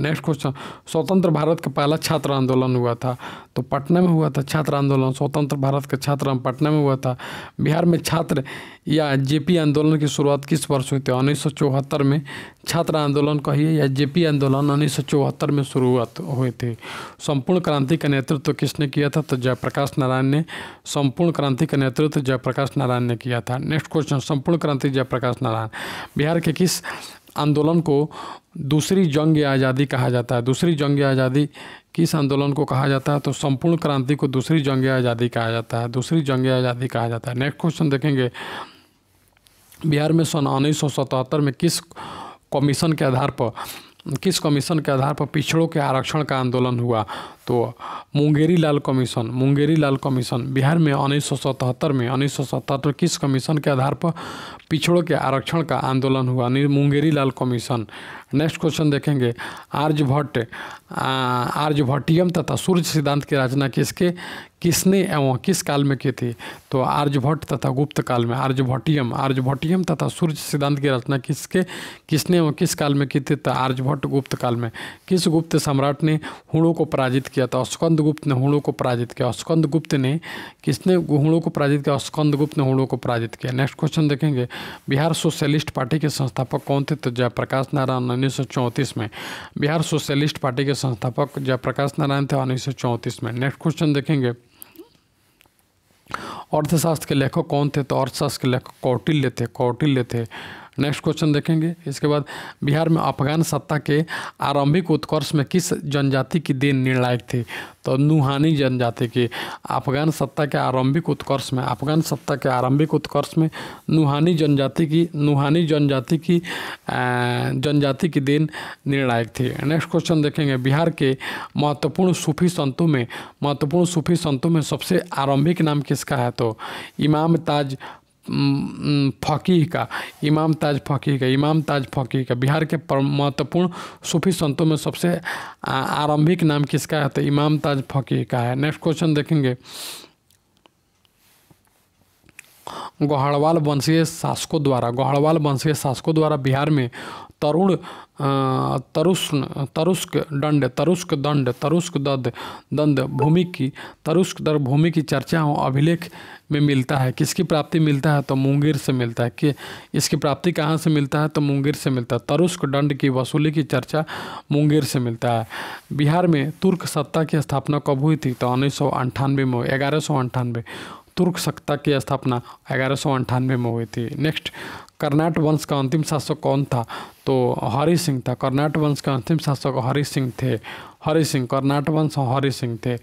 नेक्स्ट क्वेश्चन स्वतंत्र भारत का पहला छात्र आंदोलन हुआ था तो पटना में हुआ था छात्र आंदोलन स्वतंत्र भारत का छात्र पटना में हुआ था बिहार में छात्र या जेपी आंदोलन की शुरुआत किस वर्ष हुई थी उन्नीस में छात्र आंदोलन कहिए या जेपी आंदोलन उन्नीस में शुरुआत हुए थे संपूर्ण क्रांति का नेतृत्व किसने किया था तो जयप्रकाश नारायण ने संपूर्ण क्रांति का नेतृत्व जयप्रकाश नारायण ने किया था नेक्स्ट क्वेश्चन संपूर्ण क्रांति जयप्रकाश नारायण बिहार के किस आंदोलन को दूसरी जंग आज़ादी कहा जाता है दूसरी जंग आज़ादी किस आंदोलन को कहा जाता है तो संपूर्ण क्रांति को दूसरी जंग आज़ादी कहा जाता है दूसरी जंग आज़ादी कहा जाता है नेक्स्ट क्वेश्चन देखेंगे बिहार में सन उन्नीस में किस कमीशन के आधार पर किस कमीशन के आधार पर पिछड़ों के आरक्षण का आंदोलन हुआ तो मुंगेरी लाल कमीशन मुंगेरी लाल कमीशन बिहार में उन्नीस में उन्नीस किस कमीशन के आधार पर पिछड़ों के आरक्षण का आंदोलन हुआ Mungeri Lal commission next question देखेंगे आर्यभट्ट आर्यभट्टियम तथा सूर्य सिद्धांत की रचना किसके किसने एवं किस काल में की थी तो आर्यभट्ट तथा गुप्त काल में आर्यभट्टियम आर्यभट्टियम तथा सूर्य सिद्धांत की रचना किसके किसने एवं किस काल में की थी तो आर्यभट्ट गुप्त काल में किस गुप्त सम्राट ने हुड़ों को पराजित किया था अस्कंद गुप्त ने हुड़ों को पराजित किया अस्कंद गुप्त ने किसने हुड़ों को पराजित किया अस्कंद गुप्त ने हुड़ों को पराजित किया नेक्स्ट क्वेश्चन देखेंगे बिहार सोशलिस्ट पार्टी के संस्थापक कौन थे तो जयप्रकाश नारायण उन्नीस में बिहार सोशलिस्ट पार्टी के संस्थापक जयप्रकाश नारायण थे उन्नीस में नेक्स्ट क्वेश्चन देखेंगे अर्थशास्त्र के लेखक कौन थे तो अर्थशास्त्र के लेखक कौटिल्य थे कौटिल्य थे नेक्स्ट क्वेश्चन देखेंगे इसके बाद बिहार में अफगान सत्ता के आरंभिक उत्कर्ष में किस जनजाति की देन निर्णायक थी तो नुहानी जनजाति की अफगान सत्ता के आरंभिक उत्कर्ष में अफगान सत्ता के आरंभिक उत्कर्ष में नुहानी जनजाति की नुहानी जनजाति की जनजाति की देन निर्णायक थी नेक्स्ट क्वेश्चन देखेंगे बिहार के महत्वपूर्ण सूफी संतों में महत्वपूर्ण सूफी संतों में सबसे आरंभिक नाम किसका है तो इमाम ताज फ़कीह का इमाम ताज फ़कीह का इमाम ताज फ़कीह का बिहार के महत्वपूर्ण सूफी संतों में सबसे आरंभिक नाम किसका है तो इमाम ताज फ़कीह का है नेक्स्ट क्वेश्चन देखेंगे गौहड़वाल वंशीय शासकों द्वारा गौहड़वाल वंशीय शासकों द्वारा बिहार में तरुण तरुष्ण तरुष्क दंड तरुष्क दंड तरुष्क दद दंड भूमि की तरुष्क दर भूमि की चर्चा अभिलेख में मिलता है किसकी प्राप्ति मिलता है तो मुंगेर से मिलता है कि इसकी प्राप्ति कहाँ से मिलता है तो मुंगेर से मिलता है तरुष्क दंड की वसूली की चर्चा मुंगेर से मिलता है बिहार में तुर्क सत्ता की स्थापना कब हुई थी तो उन्नीस सौ अंठानवे में ग्यारह सौ अंठानवे तुर्क सत्ता की स्थापना ग्यारह में हुई थी नेक्स्ट कर्नाट वंश का अंतिम शासक कौन था तो हरि सिंह था कर्नाट वंश का अंतिम शासक हरि सिंह थे हरि सिंह कर्नाट वंश हरि सिंह थे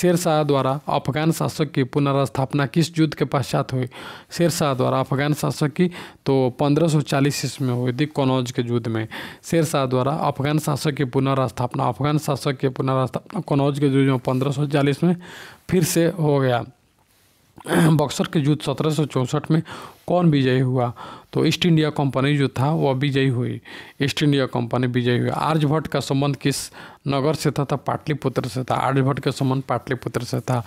शेरशाह द्वारा अफगान शासक की पुनर्स्थापना किस युद्ध के पश्चात हुई शेरशाह द्वारा अफगान शासक की तो 1540 ईस्वी में हुई थी कनौज के युद्ध में शेरशाह द्वारा अफगान शासक की पुनर्स्थापना अफगान शासक की पुनर्स्थापना कनौज के युद्ध में पंद्रह में फिर से हो गया बक्सर के युद्ध सत्रह में कौन विजयी हुआ तो ईस्ट इंडिया कंपनी जो था वह विजयी हुई ईस्ट इंडिया कंपनी विजयी हुई आर्यभट्ट का संबंध किस नगर से था तो पाटलिपुत्र से था आर्यभट्ट का संबंध पाटलिपुत्र से था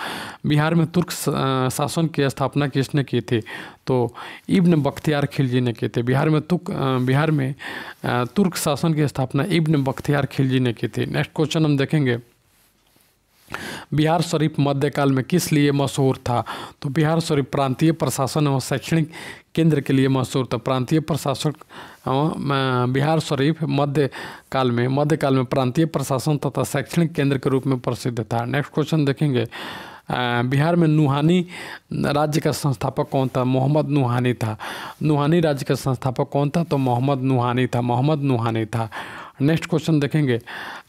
बिहार में तुर्क शासन की स्थापना किसने की थी तो इब्न बख्तियार खिलजी ने की थी बिहार में तुर्क बिहार में तुर्क शासन की स्थापना इब्न बख्तियार खिलजी ने की थी नेक्स्ट क्वेश्चन हम देखेंगे बिहार शरीफ मध्यकाल में किस लिए मशहूर था तो बिहार शरीफ प्रांतीय प्रशासन एवं शैक्षणिक केंद्र के लिए मशहूर था प्रांतीय प्रशासक बिहार शरीफ मध्यकाल में मध्यकाल में प्रांतीय प्रशासन तथा शैक्षणिक केंद्र के रूप में प्रसिद्ध था नेक्स्ट क्वेश्चन देखेंगे बिहार में नुहानी राज्य का संस्थापक कौन था मोहम्मद नुहानी था नुहानी राज्य का संस्थापक कौन था तो मोहम्मद नुहानी था मोहम्मद नुहानी था नेक्स्ट क्वेश्चन देखेंगे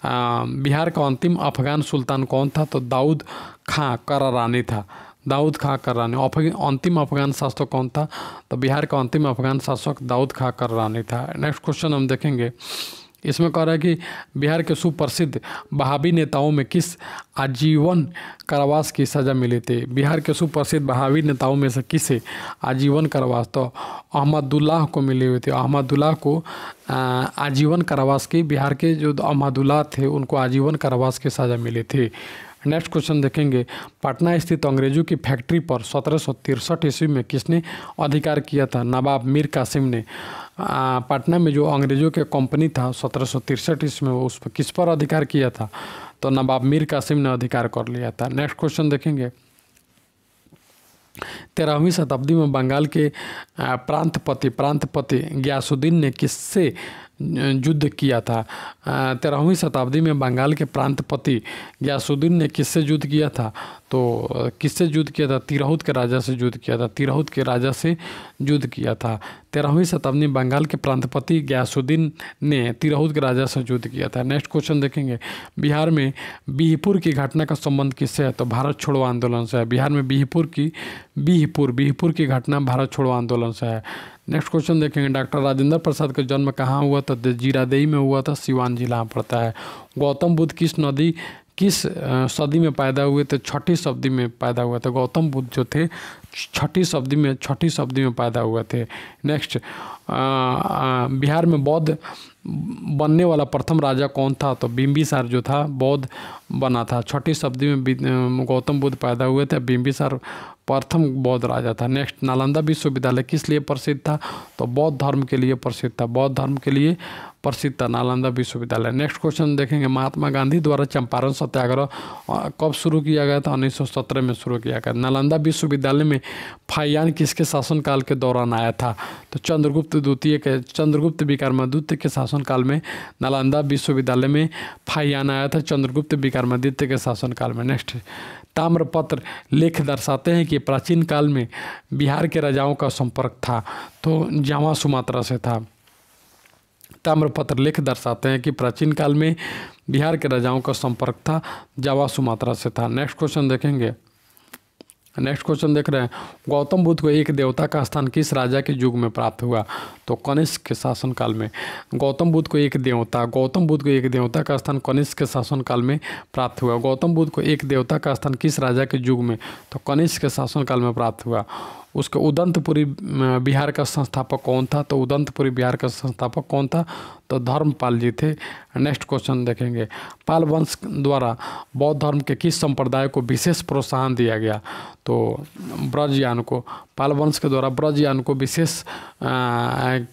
आ, बिहार का अंतिम अफगान सुल्तान कौन था तो दाऊद खां करारानी था दाऊद खां करारानी अंतिम अफगान शासक कौन था तो बिहार का अंतिम अफगान शासक दाऊद खां करानी था नेक्स्ट क्वेश्चन हम देखेंगे इसमें कह रहा है कि बिहार के सुप्रसिद्ध बहावी नेताओं में किस आजीवन कारावास की सज़ा मिली थी बिहार के सुप्रसिद्ध बहावी नेताओं में से किसे आजीवन कारावास तो अहमदुल्लाह को मिले हुए थे अहमदुल्लाह को आजीवन कारावास की बिहार के जो अहमदुल्लाह थे उनको आजीवन कारावास की सज़ा मिली थी नेक्स्ट क्वेश्चन देखेंगे पटना स्थित अंग्रेजों की फैक्ट्री पर सत्रह ईस्वी में किसने अधिकार किया था नवाब मीर कासिम ने पटना में जो अंग्रेज़ों के कंपनी था सत्रह सौ तिरसठ इसमें उस पर किस पर अधिकार किया था तो नवाब मीर कासिम ने अधिकार कर लिया था नेक्स्ट क्वेश्चन देखेंगे तेरहवीं शताब्दी में बंगाल के प्रांतपति प्रांतपति ग्यासुद्दीन ने किससे युद्ध किया था तेरहवीं शताब्दी में बंगाल के प्रांतपति ग्यासुद्दीन ने किससे युद्ध किया था तो किससे युद्ध किया था तिरहुत के राजा से युद्ध किया था तिरहुत के राजा से युद्ध किया था तेरहवीं शताब्दी बंगाल के प्रांतपति ग्यासुद्दीन ने तिरहुत के राजा से युद्ध किया था नेक्स्ट क्वेश्चन देखेंगे बिहार में बिहपुर की घटना का संबंध किससे है तो भारत छोड़ो आंदोलन से है बिहार में बिहपुर की बिहपुर बिहपुर की घटना भारत छोड़ो आंदोलन से है नेक्स्ट क्वेश्चन देखेंगे डॉक्टर राजेंद्र प्रसाद का जन्म कहाँ हुआ था जीरादेई में हुआ था सिवान जिला पड़ता है गौतम बुद्ध किस नदी किस सदी में पैदा हुए थे छठी सदी में पैदा हुआ था गौतम बुद्ध जो थे छठी सदी में छठी सदी में पैदा हुए थे नेक्स्ट बिहार में बौद्ध बनने वाला प्रथम राजा कौन था तो बिम्बिसार जो था बौद्ध बना था छठी सदी में गौतम बुद्ध पैदा हुए थे बिम्बिसार प्रथम बौद्ध राजा था नेक्स्ट नालंदा विश्वविद्यालय किस लिए प्रसिद्ध था तो बौद्ध धर्म के लिए प्रसिद्ध था बौद्ध धर्म के लिए प्रसिद्ध नालंदा विश्वविद्यालय नेक्स्ट क्वेश्चन देखेंगे महात्मा गांधी द्वारा चंपारण सत्याग्रह कब शुरू किया गया था उन्नीस में शुरू किया गया नालंदा विश्वविद्यालय में फाइयान किसके शासनकाल के दौरान आया था तो चंद्रगुप्त द्वितीय के चंद्रगुप्त विक्रमादित्य के शासनकाल में नालंदा विश्वविद्यालय में फाइयान आया था चंद्रगुप्त विक्रमादित्य के शासनकाल में नेक्स्ट ताम्रपत्र लेख दर्शाते हैं कि प्राचीन काल में बिहार के राजाओं का संपर्क था तो जावा सुमात्रा से था ताम्रपत्र लेख दर्शाते हैं कि प्राचीन काल में बिहार के राजाओं का संपर्क था जावा सुमात्रा से था नेक्स्ट क्वेश्चन देखेंगे नेक्स्ट क्वेश्चन देख रहे हैं गौतम बुद्ध को एक देवता का स्थान किस राजा के युग में प्राप्त हुआ तो कनिष्क के शासनकाल में गौतम बुद्ध को एक देवता गौतम बुद्ध को एक देवता का स्थान कनिष्क के शासनकाल में प्राप्त हुआ गौतम बुद्ध को एक देवता का स्थान किस राजा के युग में तो कनिष्क के शासनकाल में प्राप्त हुआ उसका उदंतपुरी बिहार का संस्थापक कौन था तो उदंतपुरी बिहार का संस्थापक कौन था तो धर्मपाल जी थे नेक्स्ट क्वेश्चन देखेंगे पाल वंश द्वारा बौद्ध धर्म के किस संप्रदाय को विशेष प्रोत्साहन दिया गया तो ब्रजयान को पाल वंश के द्वारा ब्रजयान को विशेष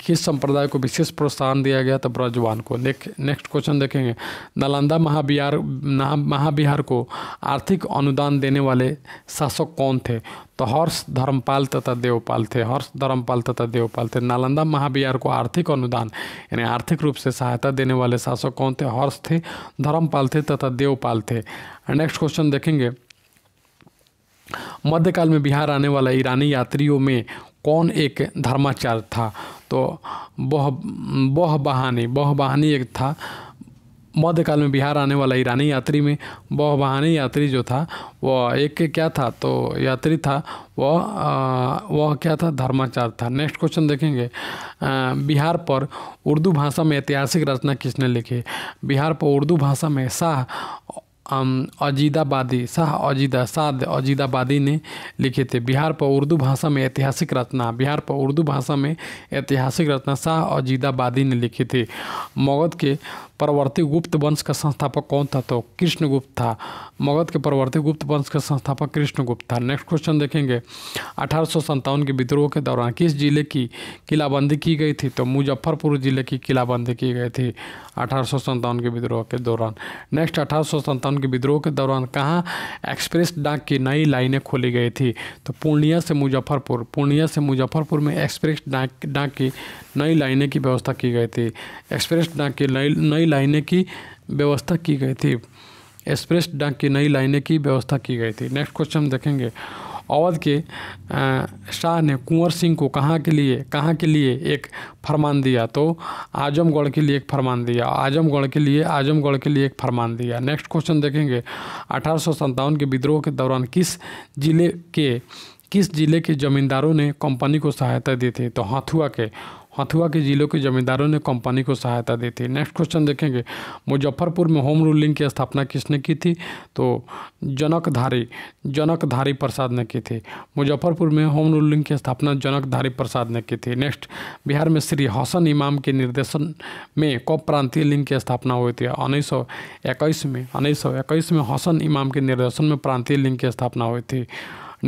किस संप्रदाय को विशेष प्रोत्साहन दिया गया तो ब्रजवान को नेक्स्ट क्वेश्चन देखेंगे नालंदा महाविहार महाविहार को आर्थिक अनुदान देने वाले शासक कौन थे तो हर्ष धर्मपाल तथा देवपाल थे हर्ष धर्मपाल तथा देवपाल थे नालंदा महाविहार को आर्थिक अनुदान यानी आर्थिक रूप से सहायता देने वाले शासक कौन थे हर्ष थे धर्मपाल थे तथा देवपाल थे नेक्स्ट क्वेश्चन देखेंगे मध्यकाल में बिहार आने वाला ईरानी यात्रियों में कौन एक धर्माचार्य था तो बह बह बहानी बह बहानी एक था मध्यकाल में बिहार आने वाला ईरानी यात्री में वह बहानी यात्री जो था वह एक क्या था तो यात्री था वह वह क्या था धर्माचार्य था नेक्स्ट क्वेश्चन देखेंगे बिहार पर उर्दू भाषा में ऐतिहासिक रचना किसने लिखी बिहार पर उर्दू भाषा में शाह अजीदाबादी शाह अजीदा साद अजीदाबादी ने लिखे थे बिहार पर उर्दू भाषा में ऐतिहासिक रचना बिहार पर उर्दू भाषा में ऐतिहासिक रचना शाह अजीदाबादी ने लिखी थी मगध के परवर्ती गुप्त वंश का संस्थापक कौन था तो कृष्णगुप्त था मगध के परवर्ती गुप्त वंश का संस्थापक कृष्णगुप्त था नेक्स्ट क्वेश्चन देखेंगे अठारह के विद्रोह के दौरान किस जिले की किलाबंदी की गई थी तो मुजफ्फरपुर जिले की किलाबंदी की गई थी अठारह के विद्रोह के दौरान नेक्स्ट अठारह पाकिस्तान के विद्रोह के दौरान कहाँ एक्सप्रेस डाक की नई लाइनें खोली गई थी तो पूर्णिया से मुजफ्फरपुर पूर्णिया से मुजफ्फरपुर में एक्सप्रेस डाक डाक की नई लाइनें की व्यवस्था की गई थी एक्सप्रेस डाक की नई नई लाइनें की व्यवस्था की गई थी एक्सप्रेस डाक की नई लाइनें की व्यवस्था की गई थी नेक्स्ट क्वेश्चन देखेंगे अवध के शाह ने कुंवर सिंह को कहाँ के लिए कहाँ के लिए एक फरमान दिया तो आजमगढ़ के लिए एक फरमान दिया आजमगढ़ के लिए आजमगढ़ के लिए एक फरमान दिया नेक्स्ट क्वेश्चन देखेंगे अठारह के विद्रोह के दौरान किस जिले के किस जिले के जमींदारों ने कंपनी को सहायता दी थी तो हथुआ के हथुआ के जिलों के जमींदारों ने कंपनी को सहायता दी थी नेक्स्ट क्वेश्चन देखेंगे मुजफ्फरपुर में होम रूलिंग की स्थापना किसने की थी तो जनकधारी जनकधारी प्रसाद ने की थी मुजफ्फरपुर में होम रूलिंग की स्थापना जनकधारी प्रसाद ने की थी नेक्स्ट बिहार में श्री हसन इमाम के निर्देशन में कब प्रांतीय लिंग की स्थापना हुई थी उन्नीस सौ इक्कीस में उन्नीस सौ इक्कीस में हसन इमाम के निर्देशन में प्रांतीय लिंग की स्थापना हुई थी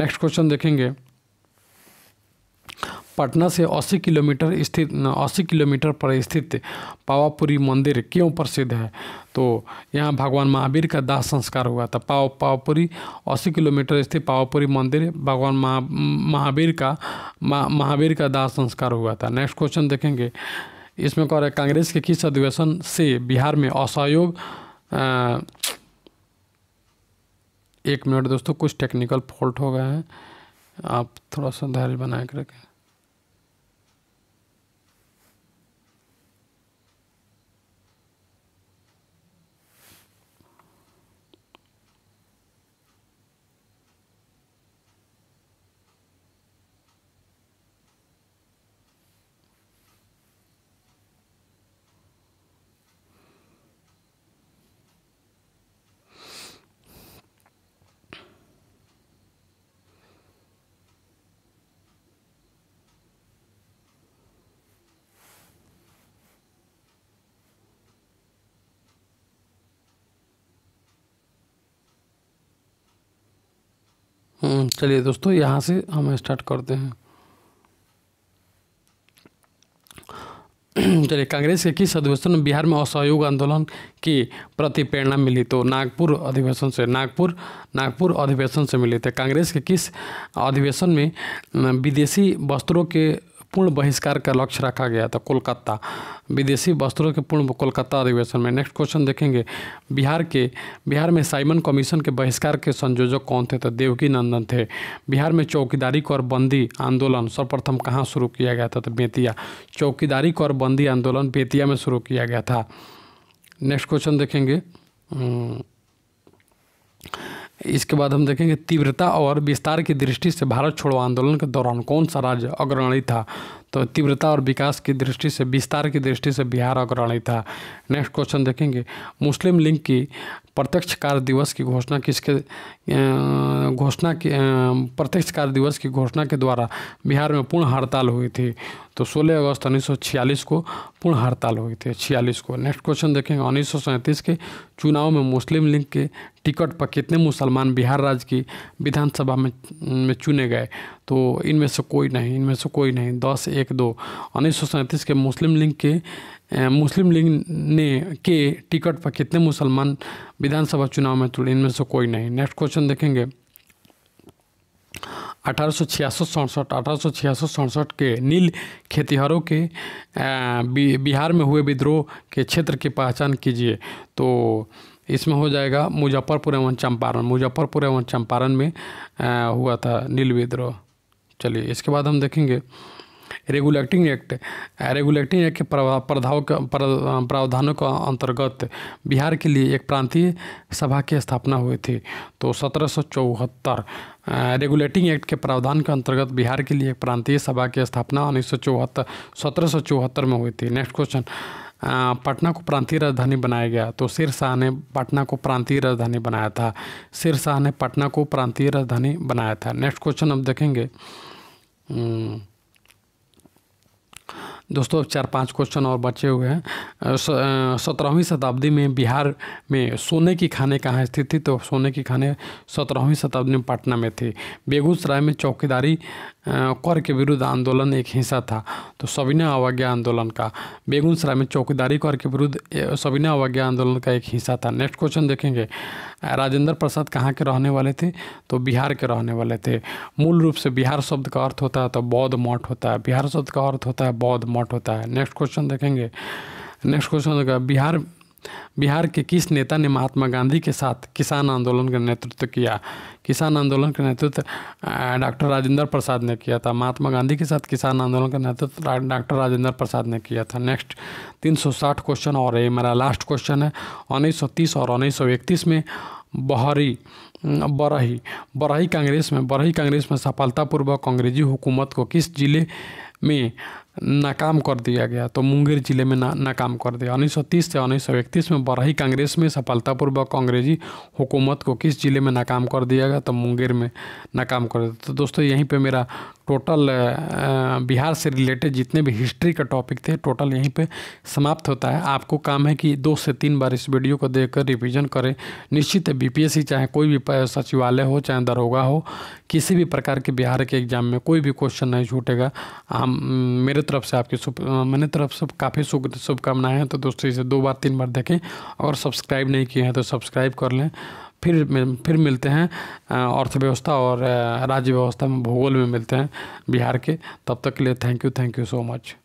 नेक्स्ट क्वेश्चन देखेंगे पटना से 80 किलोमीटर स्थित 80 किलोमीटर पर स्थित पावापुरी मंदिर क्यों प्रसिद्ध है तो यहाँ भगवान महावीर का दाह संस्कार हुआ था पाव पावापुरी 80 किलोमीटर स्थित पावापुरी मंदिर भगवान महा महावीर का महावीर का दाह संस्कार हुआ था नेक्स्ट क्वेश्चन देखेंगे इसमें कह रहे कांग्रेस के किस अधिवेशन से बिहार में असहयोग एक मिनट दोस्तों कुछ टेक्निकल फॉल्ट हो गए हैं आप थोड़ा सा धैर्य बना के रखें हम्म, चलिए दोस्तों यहाँ से हम स्टार्ट करते हैं चलिए कांग्रेस के किस अधिवेशन में बिहार में असहयोग आंदोलन की प्रति प्रेरणा मिली तो नागपुर अधिवेशन से नागपुर नागपुर अधिवेशन से मिले थे तो कांग्रेस के किस अधिवेशन में विदेशी वस्त्रों के पूर्ण बहिष्कार का लक्ष्य रखा गया था कोलकाता विदेशी वस्त्रों के पूर्ण कोलकाता अधिवेशन में नेक्स्ट क्वेश्चन देखेंगे बिहार के बिहार में साइमन कमीशन के बहिष्कार के संयोजक कौन थे तो देवकी नंदन थे बिहार में चौकीदारी कर बंदी आंदोलन सर्वप्रथम कहाँ शुरू किया गया था तो बेतिया चौकीदारी कर बंदी आंदोलन बेतिया में शुरू किया गया था नेक्स्ट क्वेश्चन देखेंगे इसके बाद हम देखेंगे तीव्रता और विस्तार की दृष्टि से भारत छोड़ो आंदोलन के दौरान कौन सा राज्य अग्रणी था तो तीव्रता और विकास की दृष्टि से विस्तार की दृष्टि से बिहार अग्रणी था नेक्स्ट क्वेश्चन देखेंगे मुस्लिम लीग की प्रत्यक्ष कार्य दिवस की घोषणा किसके घोषणा की प्रत्यक्ष कार्य दिवस की घोषणा के द्वारा बिहार में पूर्ण हड़ताल हुई थी तो 16 अगस्त उन्नीस को पूर्ण हड़ताल हुई थी छियालीस को नेक्स्ट क्वेश्चन देखेंगे उन्नीस के चुनाव में मुस्लिम लीग के टिकट पर कितने मुसलमान बिहार राज्य की विधानसभा में, में चुने गए तो इनमें से कोई नहीं इनमें से कोई नहीं दस एक दो उन्नीस के मुस्लिम लीग के मुस्लिम लीग ने के टिकट पर कितने मुसलमान विधानसभा चुनाव में तुले इनमें से कोई नहीं नेक्स्ट क्वेश्चन देखेंगे अठारह सौ छियासठ सड़सठ अठारह सौ छियासठ सड़सठ के नील खेतिहारों के बिहार में हुए विद्रोह के क्षेत्र की पहचान कीजिए तो इसमें हो जाएगा मुजफ्फरपुर एवं चंपारण मुजफ्फरपुर एवं चंपारण में हुआ था नील विद्रोह चलिए इसके बाद हम देखेंगे रेगुलेटिंग एक्ट रेगुलेटिंग एक्ट के प्रभाव प्रावधानों के अंतर्गत बिहार के लिए एक प्रांतीय सभा की स्थापना हुई थी तो सत्रह रेगुलेटिंग एक्ट के प्रावधान के अंतर्गत बिहार के लिए एक प्रांतीय सभा की स्थापना उन्नीस सौ में हुई थी नेक्स्ट क्वेश्चन पटना को प्रांतीय राजधानी बनाया गया तो शाह ने पटना को प्रांतीय राजधानी बनाया था शाह ने पटना को प्रांतीय राजधानी बनाया था नेक्स्ट क्वेश्चन हम देखेंगे 음, दोस्तों चार पांच क्वेश्चन और बचे हुए हैं सत्रहवीं शताब्दी में बिहार में सोने की खाने कहाँ स्थित थी तो सोने की खाने सत्रहवीं शताब्दी में पटना में थी बेगूसराय में चौकीदारी कर के विरुद्ध आंदोलन एक हिस्सा था तो सविना अवज्ञा आंदोलन का बेगूसराय में चौकीदारी कर के विरुद्ध सविना अवज्ञा आंदोलन का एक हिस्सा था नेक्स्ट क्वेश्चन देखेंगे राजेंद्र प्रसाद कहाँ के रहने वाले थे तो बिहार के रहने वाले थे मूल रूप से बिहार शब्द का अर्थ होता है तो बौद्ध मठ होता है बिहार शब्द का अर्थ होता है बौद्ध प्रमोट होता है नेक्स्ट क्वेश्चन देखेंगे नेक्स्ट क्वेश्चन होगा बिहार बिहार के किस नेता ने महात्मा गांधी के साथ किसान आंदोलन का नेतृत्व किया किसान आंदोलन का नेतृत्व डॉक्टर राजेंद्र प्रसाद ने किया था महात्मा गांधी के साथ किसान आंदोलन का नेतृत्व डॉक्टर राजेंद्र प्रसाद ने किया था नेक्स्ट 360 क्वेश्चन और ये मेरा लास्ट क्वेश्चन है उन्नीस और उन्नीस में बहरी बरही बरही कांग्रेस में बरही कांग्रेस में सफलतापूर्वक अंग्रेजी हुकूमत को किस जिले में नाकाम कर दिया गया तो मुंगेर जिले में ना नाकाम कर दिया उन्नीस सौ तीस से उन्नीस सौ इकतीस में बरही कांग्रेस में सफलतापूर्वक अंग्रेजी हुकूमत को किस जिले में नाकाम कर दिया गया तो मुंगेर में नाकाम कर दिया तो दोस्तों यहीं पे मेरा टोटल uh, uh, बिहार से रिलेटेड जितने भी हिस्ट्री का टॉपिक थे टोटल यहीं पे समाप्त होता है आपको काम है कि दो से तीन बार इस वीडियो को देखकर रिवीजन करें निश्चित है बीपीएससी चाहे कोई भी सचिवालय हो चाहे दरोगा हो किसी भी प्रकार के बिहार के एग्जाम में कोई भी क्वेश्चन नहीं छूटेगा हम मेरे तरफ से आपकी शुभ मेरे तरफ से काफ़ी शुभ शुभकामनाएँ हैं तो दोस्तों इसे दो बार तीन बार देखें और सब्सक्राइब नहीं किए हैं तो सब्सक्राइब कर लें फिर फिर मिलते हैं अर्थव्यवस्था और राज्य व्यवस्था में भूगोल में मिलते हैं बिहार के तब तक के लिए thank you thank you so much